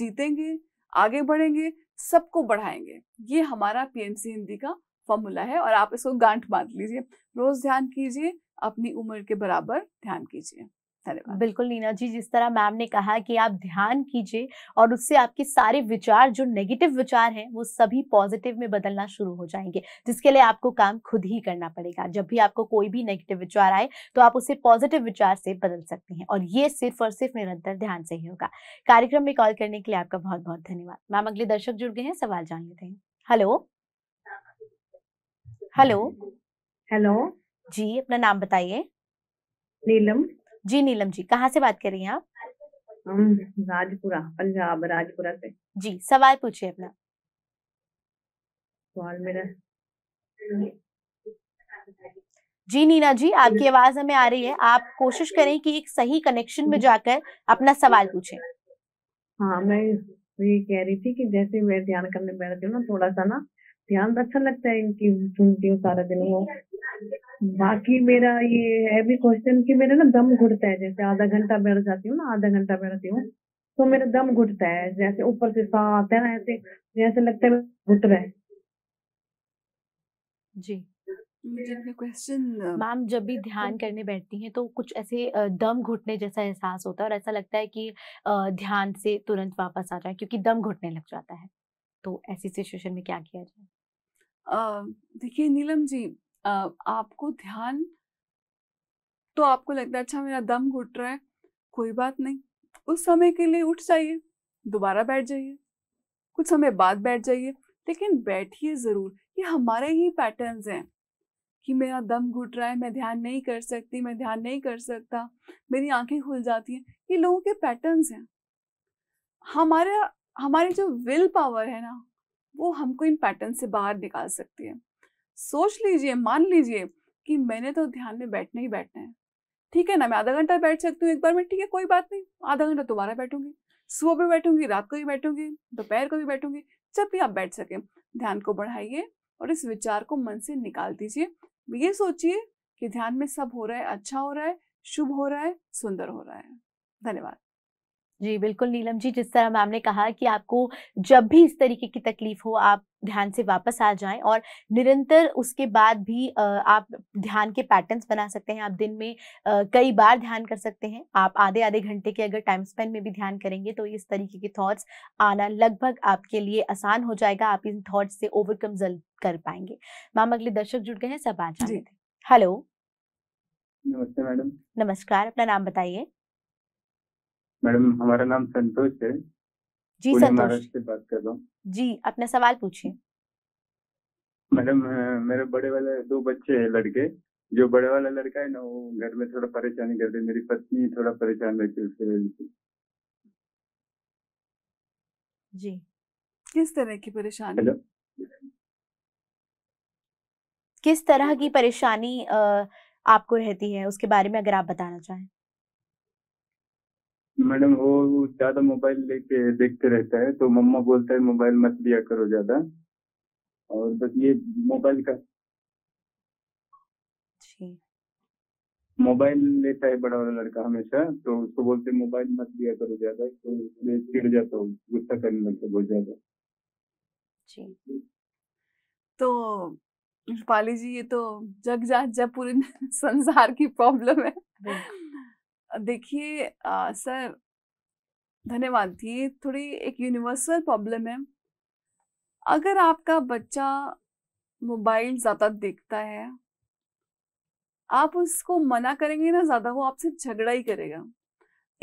जीतेंगे आगे बढ़ेंगे सबको बढ़ाएंगे ये हमारा पीएमसी हिंदी का फॉर्मूला है और आप इसको गांठ बांध लीजिए रोज़ ध्यान कीजिए अपनी उम्र के बराबर ध्यान कीजिए बिल्कुल नीना जी जिस तरह मैम ने कहा कि आप ध्यान कीजिए और उससे आपके सारे विचार जो नेगेटिव विचार हैं वो सभी पॉजिटिव में बदलना शुरू हो जाएंगे जिसके लिए आपको काम खुद ही करना पड़ेगा जब भी आपको कोई भी नेगेटिव विचार आए तो आप उसे पॉजिटिव विचार से बदल सकते हैं और ये सिर्फ और सिर्फ निरंतर ध्यान से ही होगा कार्यक्रम में कॉल करने के लिए आपका बहुत बहुत धन्यवाद मैम अगले दर्शक जुड़ गए हैं सवाल जान लेते हैं हेलो हेलो हेलो जी अपना नाम बताइए नीलम जी नीलम जी कहाँ से बात कर रही हैं आप राजपुरा पंजाब राजपुरा से जी सवाल पूछिए अपना सवाल मेरा जी नीना जी आपकी आवाज हमें आ रही है आप कोशिश करें कि एक सही कनेक्शन में जाकर अपना सवाल पूछें हाँ मैं ये कह रही थी कि जैसे मैं ध्यान करने बैठती हूँ ना थोड़ा सा ना ध्यान तो अच्छा लगता है इनकी सुनती हूँ सारा दिन वो बाकी मेरा ये है भी क्वेश्चन कि मेरा ना दम घुटता है जैसे आधा घंटा बैठ जाती हूँ ना आधा घंटा बैठती हूँ तो मेरा दम घुटता है जैसे ऊपर से साह आता है ना ऐसे जैसे लगता है घुट रहा है जी क्वेश्चन मैम जब भी हाँ। ध्यान करने बैठती हैं तो कुछ ऐसे दम घुटने जैसा एहसास होता है और ऐसा लगता है कि ध्यान से तुरंत वापस आ जाए क्योंकि दम घुटने लग जाता है तो ऐसी सिचुएशन में क्या किया जाए देखिए नीलम जी आपको ध्यान तो आपको लगता है अच्छा मेरा दम घुट रहा है कोई बात नहीं उस समय के लिए उठ जाइए दोबारा बैठ जाइए कुछ समय बाद बैठ जाइए लेकिन बैठिए ज़रूर ये हमारे ही पैटर्न्स हैं कि मेरा दम घुट रहा है मैं ध्यान नहीं कर सकती मैं ध्यान नहीं कर सकता मेरी आंखें खुल जाती हैं ये लोगों के पैटर्न्स हैं हमारे हमारी जो विल पावर है ना वो हमको इन पैटर्न से बाहर निकाल सकती है सोच लीजिए मान लीजिए कि मैंने तो ध्यान में बैठना ही बैठना है ठीक है ना मैं आधा घंटा बैठ सकती हूँ एक बार में ठीक है कोई बात नहीं आधा घंटा दोबारा बैठूंगी सुबह भी बैठूंगी रात को भी बैठूंगी दोपहर को भी बैठूंगी जब भी आप बैठ सकें ध्यान को बढ़ाइए और इस विचार को मन से निकाल दीजिए ये सोचिए कि ध्यान में सब हो रहा है अच्छा हो रहा है शुभ हो रहा है सुंदर हो रहा है धन्यवाद जी बिल्कुल नीलम जी जिस तरह मैम ने कहा कि आपको जब भी इस तरीके की तकलीफ हो आप ध्यान से वापस आ जाएं और निरंतर उसके बाद भी आप ध्यान के पैटर्न्स बना सकते हैं आप दिन में कई बार ध्यान कर सकते हैं आप आधे आधे घंटे के अगर टाइम स्पेंड में भी ध्यान करेंगे तो इस तरीके के थॉट्स आना लगभग आपके लिए आसान हो जाएगा आप इन थॉट्स से ओवरकम जल्द कर पाएंगे मैम अगले दर्शक जुड़ गए हैं सब आ हेलो नमस्ते मैडम नमस्कार अपना नाम बताइए मैडम हमारा नाम संतोष है जी संतोष से बात कर रहा हूँ जी अपना सवाल पूछिए मैडम मेरे बड़े वाले दो बच्चे हैं लड़के जो बड़े वाला लड़का है ना वो घर में थोड़ा परेशानी करते मेरी पत्नी थोड़ा परेशान रहती है उसके वजह से जी किस तरह की परेशानी किस तरह की परेशानी आपको रहती है उसके बारे में अगर आप बताना चाहें मैडम वो ज्यादा मोबाइल लेके देखते रहता है तो मम्मा बोलता है मोबाइल मत लिया करो ज्यादा और बस ये मोबाइल का मोबाइल लेता है बड़ा वाला लड़का हमेशा तो उसको बोलते मोबाइल मत लिया करो ज्यादा तो चिड़ जाता हूँ गुस्सा करने लगता बहुत ज्यादा तो पाली जी ये तो जग जा जब पूरे संसार की प्रॉब्लम है देखिए सर धन्यवाद थी थोड़ी एक यूनिवर्सल प्रॉब्लम है अगर आपका बच्चा मोबाइल ज़्यादा देखता है आप उसको मना करेंगे ना ज़्यादा वो आपसे झगड़ा ही करेगा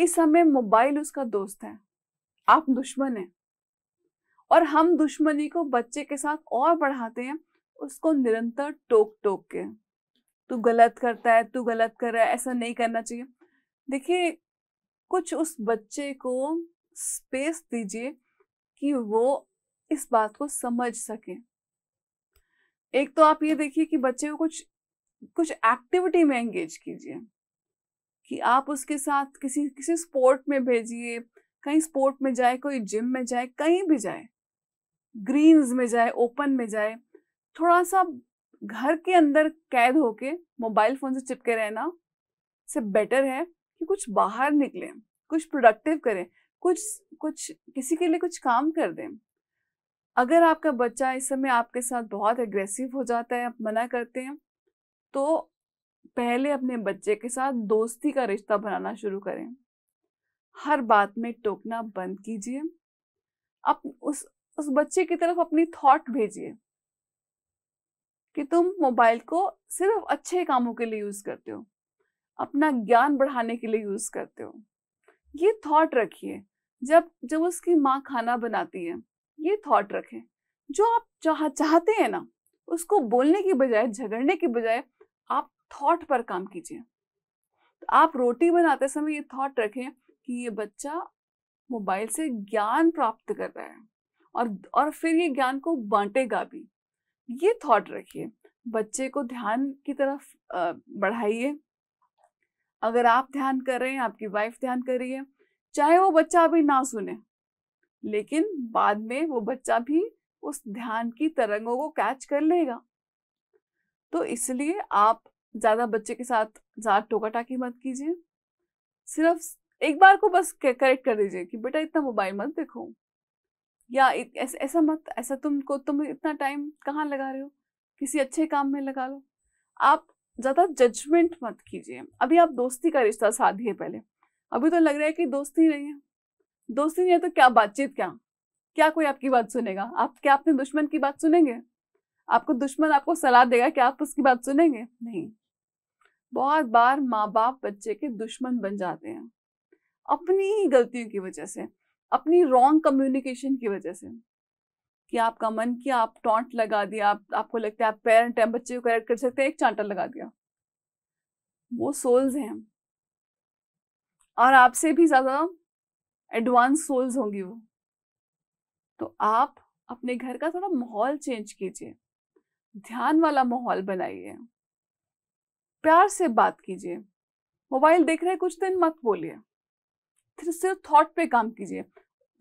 इस समय मोबाइल उसका दोस्त है आप दुश्मन हैं और हम दुश्मनी को बच्चे के साथ और बढ़ाते हैं उसको निरंतर टोक टोक के तू गलत करता है तू गलत कर रहा है ऐसा नहीं करना चाहिए देखिए कुछ उस बच्चे को स्पेस दीजिए कि वो इस बात को समझ सके एक तो आप ये देखिए कि बच्चे को कुछ कुछ एक्टिविटी में एंगेज कीजिए कि आप उसके साथ किसी किसी स्पोर्ट में भेजिए कहीं स्पोर्ट में जाए कोई जिम में जाए कहीं भी जाए ग्रीन्स में जाए ओपन में जाए थोड़ा सा घर के अंदर कैद होके मोबाइल फोन से चिपके रहना से बेटर है कि कुछ बाहर निकलें कुछ प्रोडक्टिव करें कुछ कुछ किसी के लिए कुछ काम कर दें अगर आपका बच्चा इस समय आपके साथ बहुत एग्रेसिव हो जाता है आप मना करते हैं तो पहले अपने बच्चे के साथ दोस्ती का रिश्ता बनाना शुरू करें हर बात में टोकना बंद कीजिए अप उस उस बच्चे की तरफ अपनी थॉट भेजिए कि तुम मोबाइल को सिर्फ अच्छे कामों के लिए यूज करते हो अपना ज्ञान बढ़ाने के लिए यूज करते हो ये थॉट रखिए जब जब उसकी माँ खाना बनाती है ये थॉट रखें जो आप चाह चाहते हैं ना उसको बोलने की बजाय झगड़ने की बजाय आप थॉट पर काम कीजिए तो आप रोटी बनाते समय ये थॉट रखें कि ये बच्चा मोबाइल से ज्ञान प्राप्त कर रहा है और और फिर ये ज्ञान को बांटेगा भी ये थॉट रखिए बच्चे को ध्यान की तरफ बढ़ाइए अगर आप ध्यान कर रहे हैं आपकी वाइफ ध्यान कर रही है चाहे वो बच्चा अभी ना सुने लेकिन बाद में वो बच्चा भी उस ध्यान की तरंगों को कैच कर लेगा तो इसलिए आप ज़्यादा बच्चे के साथ ज़्यादा टोका टाकी मत कीजिए सिर्फ एक बार को बस करेक्ट कर दीजिए कि बेटा इतना मोबाइल मत देखो या ऐसा मत ऐसा तुमको तुम इतना टाइम कहाँ लगा रहे हो किसी अच्छे काम में लगा लो आप ज़्यादा जजमेंट मत कीजिए अभी आप दोस्ती का रिश्ता साधिए पहले अभी तो लग रहा है कि दोस्ती नहीं है दोस्ती नहीं है तो क्या बातचीत क्या क्या कोई आपकी बात सुनेगा आप क्या अपने दुश्मन की बात सुनेंगे आपको दुश्मन आपको सलाह देगा क्या आप उसकी बात सुनेंगे नहीं बहुत बार माँ बाप बच्चे के दुश्मन बन जाते हैं अपनी ही गलतियों की वजह से अपनी रॉन्ग कम्युनिकेशन की वजह से कि आपका मन किया आप टॉन्ट लगा दिया आप आपको लगता है आप पेरेंट हैं बच्चे को करेक्ट कर सकते हैं एक चांटा लगा दिया वो सोल्स हैं और आपसे भी ज़्यादा एडवांस सोल्स होंगी वो तो आप अपने घर का थोड़ा माहौल चेंज कीजिए ध्यान वाला माहौल बनाइए प्यार से बात कीजिए मोबाइल देख रहे कुछ दिन मत बोलिए सिर्फ थॉट पे काम कीजिए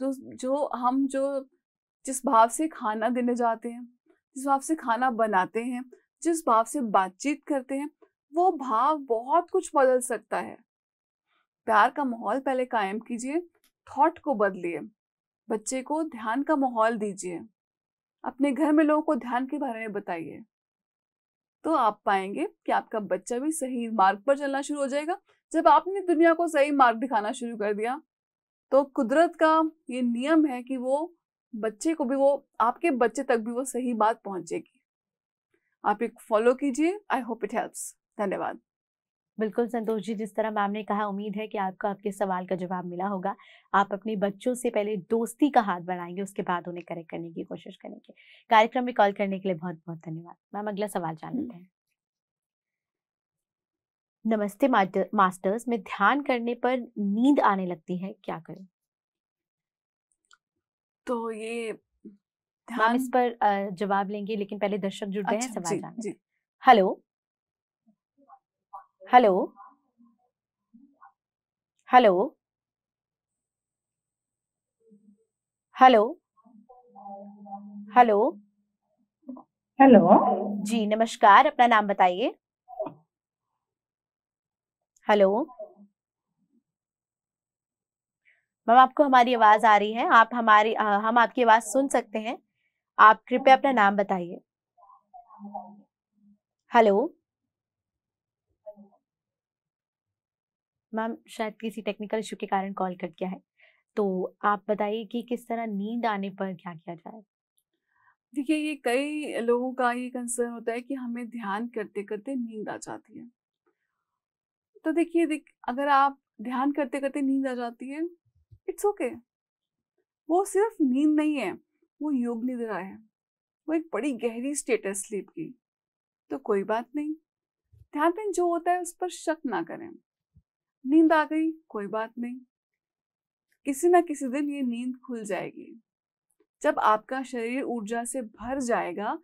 जो जो हम जो जिस भाव से खाना देने जाते हैं जिस भाव से खाना बनाते हैं जिस भाव से बातचीत करते हैं वो भाव बहुत कुछ बदल सकता है प्यार का माहौल पहले कायम कीजिए थॉट को बदलिए बच्चे को ध्यान का माहौल दीजिए अपने घर में लोगों को ध्यान के बारे में बताइए तो आप पाएंगे कि आपका बच्चा भी सही मार्ग पर चलना शुरू हो जाएगा जब आपने दुनिया को सही मार्ग दिखाना शुरू कर दिया तो कुदरत का ये नियम है कि वो बच्चे को भी वो आपके बच्चे तक भी वो सही बात पहुंचेगी आप एक फॉलो कीजिए आई होप इट हेल्प्स धन्यवाद बिल्कुल संतोष जी जिस तरह मैम ने कहा उम्मीद है कि आपको आपके सवाल का जवाब मिला होगा आप अपने बच्चों से पहले दोस्ती का हाथ बढ़ाएंगे उसके बाद उन्हें करेक्ट करने की कोशिश करेंगे कार्यक्रम में कॉल करने के लिए बहुत बहुत धन्यवाद मैम अगला सवाल जान लेते हैं नमस्ते मास्टर्स में ध्यान करने पर नींद आने लगती है क्या करें तो ये हम तो इस पर जवाब लेंगे लेकिन पहले दर्शक जुड़ गए अच्छा, हैं सवाल hello hello hello hello hello hello जी नमस्कार अपना नाम बताइए हेलो मैम आपको हमारी आवाज़ आ रही है आप हमारी आ, हम आपकी आवाज़ सुन सकते हैं आप कृपया अपना नाम बताइए हेलो मैम शायद किसी टेक्निकल इशू के कारण कॉल कट गया है तो आप बताइए कि किस तरह नींद आने पर क्या किया जाए देखिए ये कई लोगों का ये कंसर्न होता है कि हमें ध्यान करते करते नींद आ जाती है तो देखिए देख अगर आप ध्यान करते करते नींद आ जाती है इट्स ओके वो सिर्फ नींद नहीं है वो योग निद्रा है वो एक बड़ी गहरी स्टेट है स्लीप की तो कोई बात नहीं ध्यान में जो होता है उस पर शक ना करें नींद आ गई कोई बात नहीं किसी ना किसी दिन ये नींद खुल जाएगी जब आपका शरीर ऊर्जा से भर जाएगा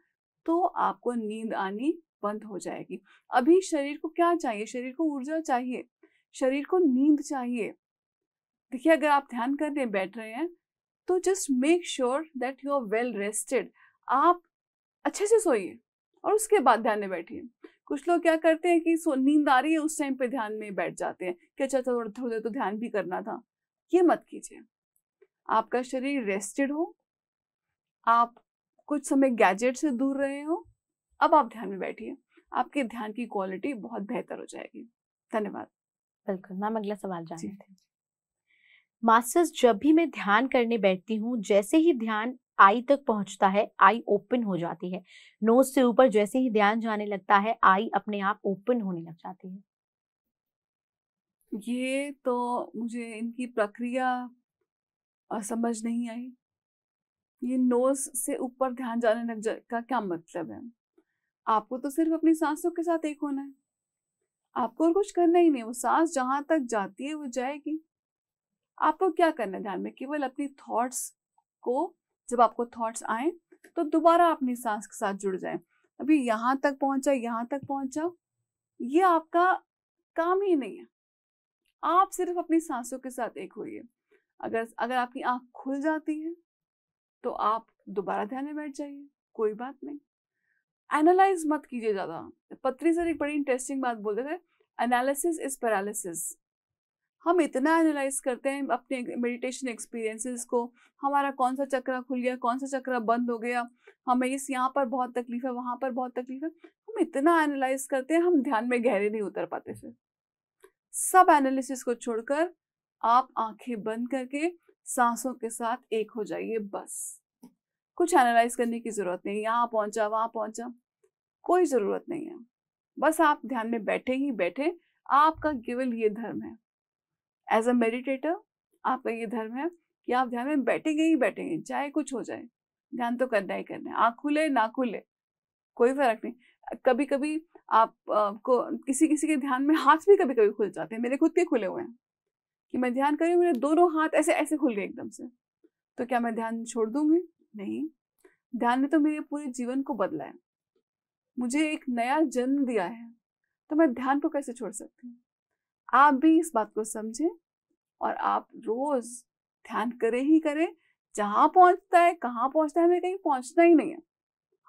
तो आपको नींद आनी बंद हो जाएगी अभी शरीर को क्या चाहिए शरीर को ऊर्जा चाहिए शरीर को नींद चाहिए देखिए अगर आप ध्यान करने बैठ रहे हैं तो just make sure that you are well rested आप अच्छे से सोइए और उसके बाद ध्यान में बैठिए कुछ लोग क्या करते हैं कि नींद आ रही है उस टाइम पे ध्यान में बैठ जाते हैं कि अच्छा, अच्छा थोड़ा थोड़ी देर तो ध्यान भी करना था ये मत कीजिए आपका शरीर रेस्टेड हो आप कुछ समय गैजेट से दूर रहे हो अब आप ध्यान में बैठिए आपके ध्यान की क्वालिटी बहुत बेहतर हो जाएगी धन्यवाद बिल्कुल मैम अगला सवाल जानते हैं मास्टर्स जब भी मैं ध्यान करने बैठती हूँ जैसे ही ध्यान आई तक पहुंचता है आई ओपन हो जाती है नोज से ऊपर जैसे ही ध्यान जाने लगता है आई अपने आप ओपन होने लग जाती है ये तो मुझे इनकी प्रक्रिया समझ नहीं आई ये नोज से ऊपर ध्यान जाने लग जा का क्या मतलब है आपको तो सिर्फ अपनी सांसों के साथ एक होना है आपको और कुछ करना ही नहीं वो सांस जहाँ तक जाती है वो जाएगी आपको क्या करना है ध्यान में केवल अपनी थॉट्स को जब आपको थॉट्स आए तो दोबारा अपनी सांस के साथ जुड़ जाए अभी यहाँ तक पहुंचा यहाँ तक पहुंचा ये आपका काम ही नहीं है आप सिर्फ अपनी सांसों के साथ एक होइए अगर अगर आपकी आंख खुल जाती है तो आप दोबारा ध्यान में बैठ जाइए कोई बात नहीं एनालाइज मत कीजिए ज़्यादा पत्री सर एक बड़ी इंटरेस्टिंग बात बोलते थे एनालिसिस इज पैरालिसिस हम इतना एनालाइज करते हैं अपने मेडिटेशन एक्सपीरियंसेस को हमारा कौन सा चक्रा खुल गया कौन सा चक्रा बंद हो गया हमें इस यहाँ पर बहुत तकलीफ है वहाँ पर बहुत तकलीफ है हम इतना एनालाइज करते हैं हम ध्यान में गहरे नहीं उतर पाते फिर सब एनालिसिस को छोड़कर आप आंखें बंद करके सांसों के साथ एक हो जाइए बस कुछ एनालाइज करने की ज़रूरत नहीं यहाँ पहुँचा वहाँ पहुँचा कोई ज़रूरत नहीं है बस आप ध्यान में बैठे ही बैठे आपका केवल ये धर्म है एज अ मेडिटेटर आपका ये धर्म है कि आप ध्यान में बैठेंगे ही बैठेंगे चाहे कुछ हो जाए ध्यान तो करना ही करना है आँख खुले ना खुले कोई फर्क नहीं कभी कभी आप को किसी किसी के ध्यान में हाथ भी कभी कभी खुल जाते हैं मेरे खुद के खुले हुए हैं कि मैं ध्यान करी मेरे दोनों हाथ ऐसे ऐसे खुल गए एकदम से तो क्या मैं ध्यान छोड़ दूंगी नहीं ध्यान ने तो मेरे पूरे जीवन को बदला है मुझे एक नया जन्म दिया है तो मैं ध्यान को कैसे छोड़ सकती हूँ आप भी इस बात को समझें और आप रोज ध्यान करें ही करें जहाँ पहुँचता है कहाँ पहुँचता है हमें कहीं पहुँचना ही नहीं है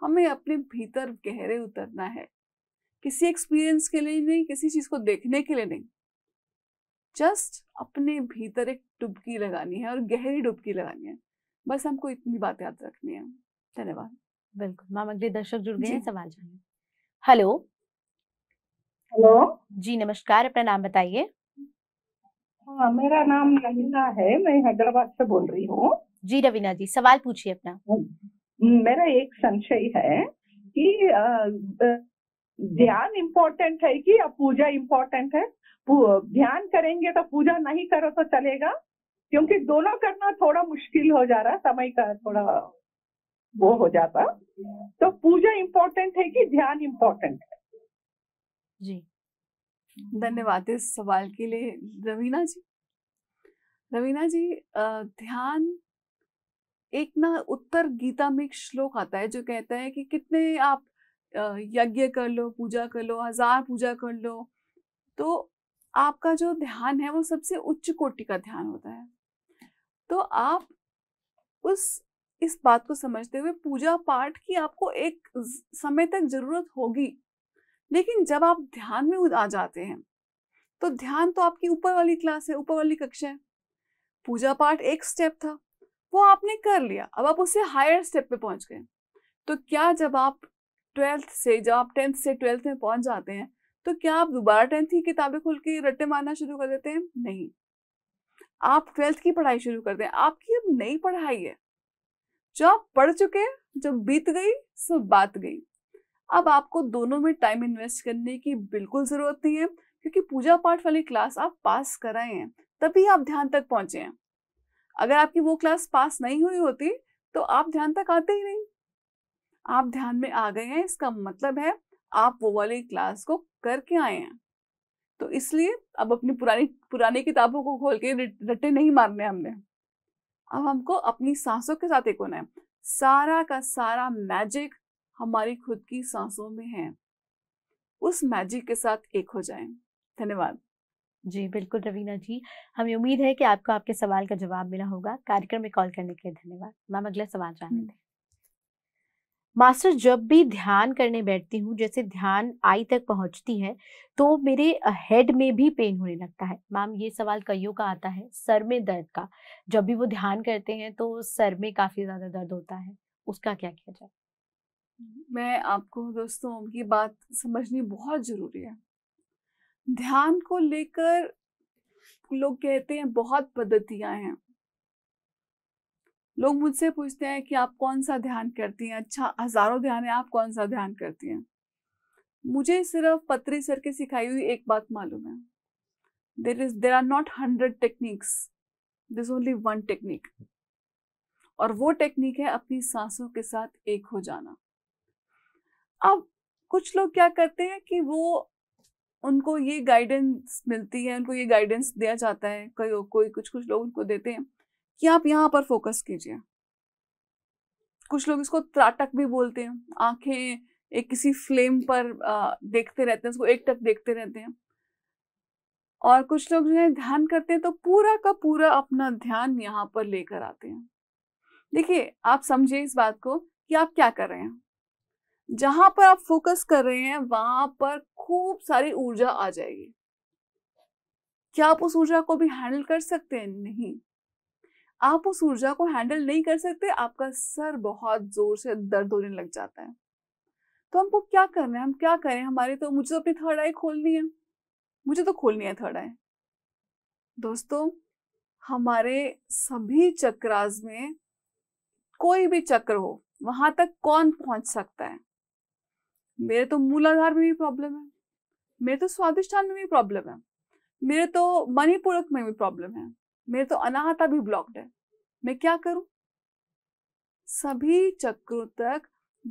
हमें अपने भीतर गहरे उतरना है किसी एक्सपीरियंस के लिए नहीं किसी चीज़ को देखने के लिए नहीं जस्ट अपने भीतर एक डुबकी लगानी है और गहरी डुबकी लगानी है बस हमको इतनी बात याद रखनी है धन्यवाद बिल्कुल मैम अगले दर्शक जुड़ गए हैं सवाल जाने हेलो हेलो जी नमस्कार अपना नाम बताइए हाँ मेरा नाम रवीना है मैं हैदराबाद से बोल रही हूँ जी रवीना जी सवाल पूछिए अपना हाँ, मेरा एक संशय है कि ध्यान इम्पोर्टेंट है कि या पूजा इम्पोर्टेंट है ध्यान करेंगे तो पूजा नहीं करो तो चलेगा क्योंकि दोनों करना थोड़ा मुश्किल हो जा रहा समय का थोड़ा वो हो जाता तो पूजा इम्पोर्टेंट है कि ध्यान इम्पोर्टेंट है जी धन्यवाद इस सवाल के लिए रवीना जी रवीना जी ध्यान एक ना उत्तर गीता में एक श्लोक आता है जो कहता है कि कितने आप यज्ञ कर लो पूजा कर लो हजार पूजा कर लो तो आपका जो ध्यान है वो सबसे उच्च कोटि का ध्यान होता है तो आप उस इस बात को समझते हुए पूजा पाठ की आपको एक समय तक जरूरत होगी लेकिन जब आप ध्यान में आ जाते हैं तो ध्यान तो आपकी ऊपर वाली क्लास है ऊपर वाली कक्षा है पूजा पाठ एक स्टेप था वो आपने कर लिया अब आप उससे हायर स्टेप पे पहुंच गए तो क्या जब आप ट्वेल्थ से जब आप टेंथ से ट्वेल्थ में पहुंच जाते हैं तो क्या आप दोबारा टेंथ की किताबें खोल के रट्टे मारना शुरू कर देते हैं नहीं आप ट्वेल्थ की पढ़ाई शुरू कर दें आपकी अब नई पढ़ाई है जो आप पढ़ चुके हैं जब बीत गई सब बात गई अब आपको दोनों में टाइम इन्वेस्ट करने की बिल्कुल ज़रूरत नहीं है क्योंकि पूजा पाठ वाली क्लास आप पास कराए हैं तभी आप ध्यान तक पहुंचे हैं अगर आपकी वो क्लास पास नहीं हुई होती तो आप ध्यान तक आते ही नहीं आप ध्यान में आ गए हैं इसका मतलब है आप वो वाली क्लास को करके आए हैं तो इसलिए अब अपनी पुरानी पुरानी किताबों को खोल के रट्टे नहीं मारने हमने अब हमको अपनी सांसों के साथ एक होना है सारा का सारा मैजिक हमारी खुद की सांसों में है उस मैजिक के साथ एक हो जाए धन्यवाद जी बिल्कुल रवीना जी हमें उम्मीद है कि आपको आपके सवाल का जवाब मिला होगा कार्यक्रम में कॉल करने के लिए धन्यवाद मैम अगला सवाल जाने दें हम्म। मास्टर जब भी ध्यान करने बैठती हूँ जैसे ध्यान आई तक पहुंचती है तो मेरे हेड में भी पेन होने लगता है मैम ये सवाल कईयों का आता है सर में दर्द का जब भी वो ध्यान करते हैं तो सर में काफ़ी ज़्यादा दर्द होता है उसका क्या किया जाए मैं आपको दोस्तों ये बात समझनी बहुत ज़रूरी है ध्यान को लेकर लोग कहते हैं बहुत पद्धतियां हैं लोग मुझसे पूछते हैं कि आप कौन सा ध्यान करती हैं अच्छा हजारों ध्यान है आप कौन सा ध्यान करती हैं मुझे सिर्फ पत्री सर के सिखाई हुई एक बात मालूम है there is there are not hundred techniques is only one technique और वो टेक्निक है अपनी सांसों के साथ एक हो जाना अब कुछ लोग क्या करते हैं कि वो उनको ये गाइडेंस मिलती है उनको ये गाइडेंस दिया जाता है कोई कोई कुछ कुछ लोग उनको देते हैं कि आप यहाँ पर फोकस कीजिए कुछ लोग इसको त्राटक भी बोलते हैं आंखें एक किसी फ्लेम पर देखते रहते हैं उसको एक टक देखते रहते हैं और कुछ लोग जो है ध्यान करते हैं तो पूरा का पूरा अपना ध्यान यहाँ पर लेकर आते हैं देखिए आप समझे इस बात को कि आप क्या कर रहे हैं जहां पर आप फोकस कर रहे हैं वहां पर खूब सारी ऊर्जा आ जाएगी क्या आप उस ऊर्जा को भी हैंडल कर सकते हैं नहीं आप उस ऊर्जा को हैंडल नहीं कर सकते आपका सर बहुत जोर से दर्द होने लग जाता है तो हमको क्या करना है हम क्या करें हमारे तो मुझे तो अपनी थर्ड आई खोलनी है मुझे तो खोलनी है थर्ड आई दोस्तों हमारे सभी चक्रास में कोई भी चक्र हो वहां तक कौन पहुंच सकता है हम्म। मेरे तो मूलाधार में भी प्रॉब्लम है मेरे तो स्वादिष्ठान में भी प्रॉब्लम है मेरे तो मणिपूरक में भी प्रॉब्लम है मेरे तो अनाहता भी ब्लॉक्ड है मैं क्या करूं सभी चक्रों तक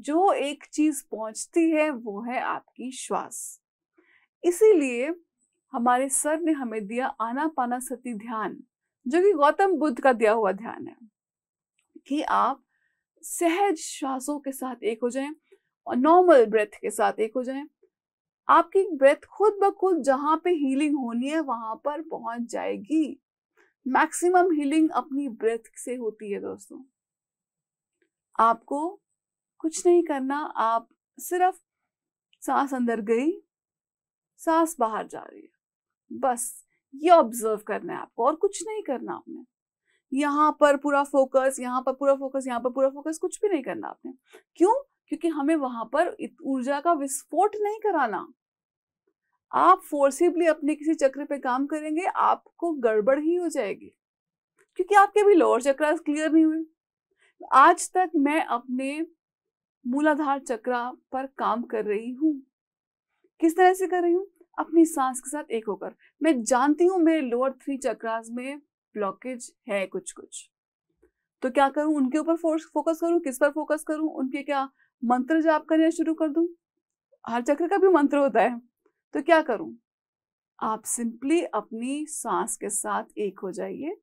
जो एक चीज पहुंचती है वो है आपकी श्वास इसीलिए हमारे सर ने हमें दिया आना पाना सती ध्यान जो कि गौतम बुद्ध का दिया हुआ ध्यान है कि आप सहज श्वासों के साथ एक हो जाएं और नॉर्मल ब्रेथ के साथ एक हो जाए आपकी ब्रेथ खुद ब खुद जहां पे हीलिंग होनी है वहां पर पहुंच जाएगी मैक्सिमम हीलिंग अपनी ब्रेथ से होती है दोस्तों आपको कुछ नहीं करना आप सिर्फ सांस अंदर गई सांस बाहर जा रही है बस ये ऑब्जर्व करना है आपको और कुछ नहीं करना आपने यहां पर पूरा फोकस यहां पर पूरा फोकस यहां पर पूरा फोकस कुछ भी नहीं करना आपने क्यों क्योंकि हमें वहां पर ऊर्जा का विस्फोट नहीं कराना आप फोर्सिबली अपने किसी चक्र पे काम करेंगे आपको गड़बड़ ही हो जाएगी क्योंकि आपके भी लोअर चक्रास क्लियर नहीं हुए आज तक मैं अपने मूलाधार चक्रा पर काम कर रही हूँ किस तरह से कर रही हूँ अपनी सांस के साथ एक होकर मैं जानती हूँ मेरे लोअर थ्री चक्रास में ब्लॉकेज है कुछ कुछ तो क्या करूँ उनके ऊपर फोर्स फोकस करूँ किस पर फोकस करूँ उनके क्या मंत्र जाप करना शुरू कर दूं हर चक्र का भी मंत्र होता है तो क्या करूं आप सिंपली अपनी सांस के साथ एक हो जाइए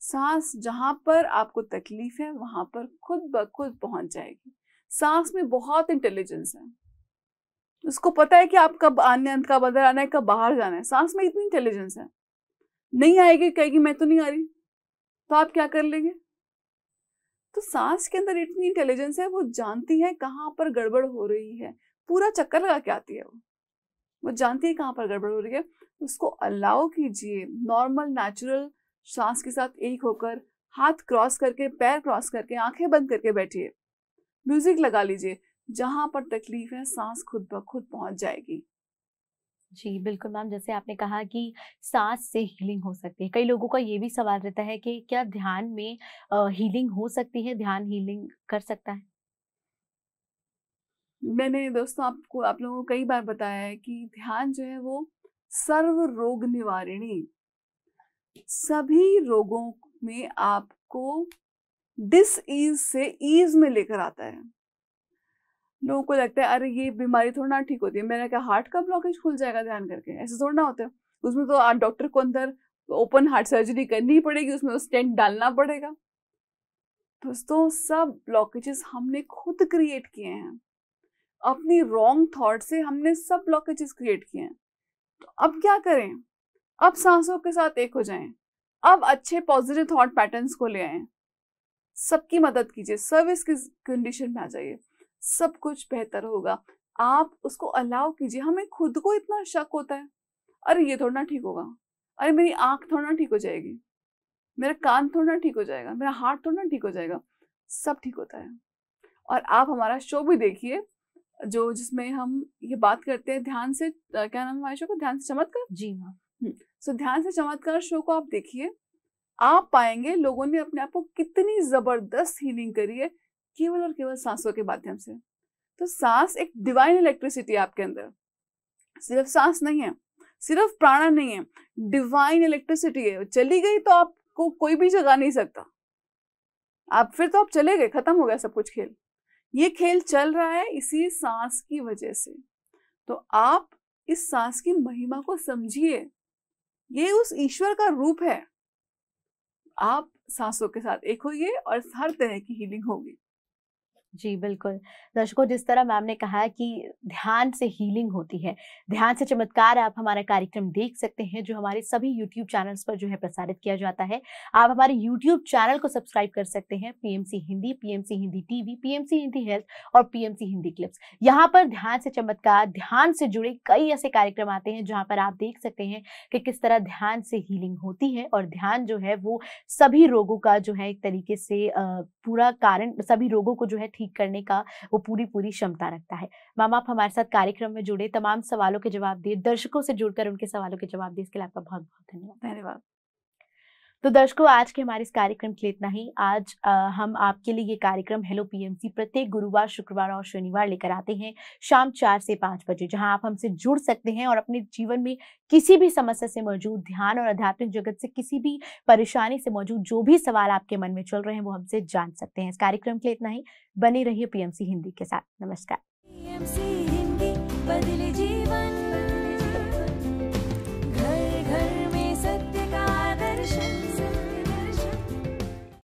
सांस जहां पर आपको तकलीफ है वहां पर खुद ब खुद पहुंच जाएगी सांस में बहुत इंटेलिजेंस है उसको पता है कि आप कब आने अंत का बदल आना है कब बाहर जाना है सांस में इतनी इंटेलिजेंस है नहीं आएगी कहेगी मैं तो नहीं आ रही तो आप क्या कर लेंगे तो सांस के अंदर इतनी इंटेलिजेंस है वो जानती है कहाँ पर गड़बड़ हो रही है पूरा चक्कर लगा के आती है वो वो जानती है कहाँ पर गड़बड़ हो रही है उसको अलाउ कीजिए नॉर्मल नेचुरल सांस के साथ एक होकर हाथ क्रॉस करके पैर क्रॉस करके आंखें बंद करके बैठिए म्यूजिक लगा लीजिए जहां पर तकलीफ है सांस खुद ब खुद पहुंच जाएगी जी बिल्कुल मैम जैसे आपने कहा कि सांस से हीलिंग हो सकती है कई लोगों का ये भी सवाल रहता है कि क्या ध्यान में हीलिंग हो सकती है ध्यान हीलिंग कर सकता है मैंने दोस्तों आपको आप लोगों को कई बार बताया है कि ध्यान जो है वो सर्व रोग निवारिणी सभी रोगों में आपको डिस ईज से ईज में लेकर आता है लोगों को लगता है अरे ये बीमारी थोड़ी ना ठीक होती है मैंने कहा हार्ट का ब्लॉकेज खुल जाएगा ध्यान करके ऐसे थोड़ा ना होता है उसमें तो डॉक्टर को अंदर ओपन हार्ट सर्जरी करनी पड़ेगी उसमें स्टेंट तो डालना पड़ेगा दोस्तों सब ब्लॉकेजेस हमने खुद क्रिएट किए हैं अपनी रॉन्ग थॉट से हमने सब ब्लॉकेजेस क्रिएट किए हैं तो अब क्या करें अब सांसों के साथ एक हो जाएं अब अच्छे पॉजिटिव थॉट पैटर्न्स को ले आए सबकी मदद कीजिए सर्विस की कंडीशन में आ जाइए सब कुछ बेहतर होगा आप उसको अलाउ कीजिए हमें खुद को इतना शक होता है अरे ये थोड़ा ना ठीक होगा अरे मेरी आंख थोड़ा ना ठीक हो जाएगी मेरा कान थोड़ा ना ठीक हो जाएगा मेरा हार्ट थोड़ा ना ठीक हो जाएगा सब ठीक होता है और आप हमारा शो भी देखिए जो जिसमें हम ये बात करते हैं ध्यान से क्या नाम हमारे शो का ध्यान से चमत्कार जी हाँ सो so, ध्यान से चमत्कार शो को आप देखिए आप पाएंगे लोगों ने अपने आप को कितनी जबरदस्त हीलिंग करी है केवल और केवल सांसों के माध्यम से तो सांस एक डिवाइन इलेक्ट्रिसिटी है आपके अंदर सिर्फ सांस नहीं है सिर्फ प्राणा नहीं है डिवाइन इलेक्ट्रिसिटी है चली गई तो आपको कोई भी जगा नहीं सकता आप फिर तो आप चले गए खत्म हो गया सब कुछ खेल ये खेल चल रहा है इसी सांस की वजह से तो आप इस सांस की महिमा को समझिए ये उस ईश्वर का रूप है आप सांसों के साथ एक होइए और हर तरह की हीलिंग होगी जी बिल्कुल दर्शकों जिस तरह मैम ने कहा कि ध्यान से हीलिंग होती है ध्यान से चमत्कार आप हमारा कार्यक्रम देख सकते हैं जो हमारे सभी यूट्यूब चैनल्स पर जो है प्रसारित किया जाता है आप हमारे यूट्यूब चैनल को सब्सक्राइब कर सकते हैं PMC Hindi PMC Hindi TV PMC Hindi health और पीएमसी हिंदी क्लिप्स यहाँ पर ध्यान से चमत्कार ध्यान से जुड़े कई ऐसे कार्यक्रम आते हैं जहाँ पर आप देख सकते हैं कि किस तरह ध्यान से हीलिंग होती है और ध्यान जो है वो सभी रोगों का जो है एक तरीके से पूरा कारण सभी रोगों को जो है ठीक करने का वो पूरी पूरी क्षमता रखता है माम आप हमारे साथ कार्यक्रम में जुड़े तमाम सवालों के जवाब दिए दर्शकों से जुड़कर उनके सवालों के जवाब दिए इसके लिए आपका बहुत बहुत धन्यवाद धन्यवाद तो दर्शकों आज के हमारे इस कार्यक्रम के लिए इतना ही आज आ, हम आपके लिए ये कार्यक्रम हेलो पीएमसी प्रत्येक गुरुवार शुक्रवार और शनिवार लेकर आते हैं शाम चार से पांच बजे जहां आप हमसे जुड़ सकते हैं और अपने जीवन में किसी भी समस्या से मौजूद ध्यान और आध्यात्मिक जगत से किसी भी परेशानी से मौजूद जो भी सवाल आपके मन में चल रहे हैं वो हमसे जान सकते हैं इस कार्यक्रम के लिए इतना ही बने रहिए पीएमसी हिंदी के साथ नमस्कार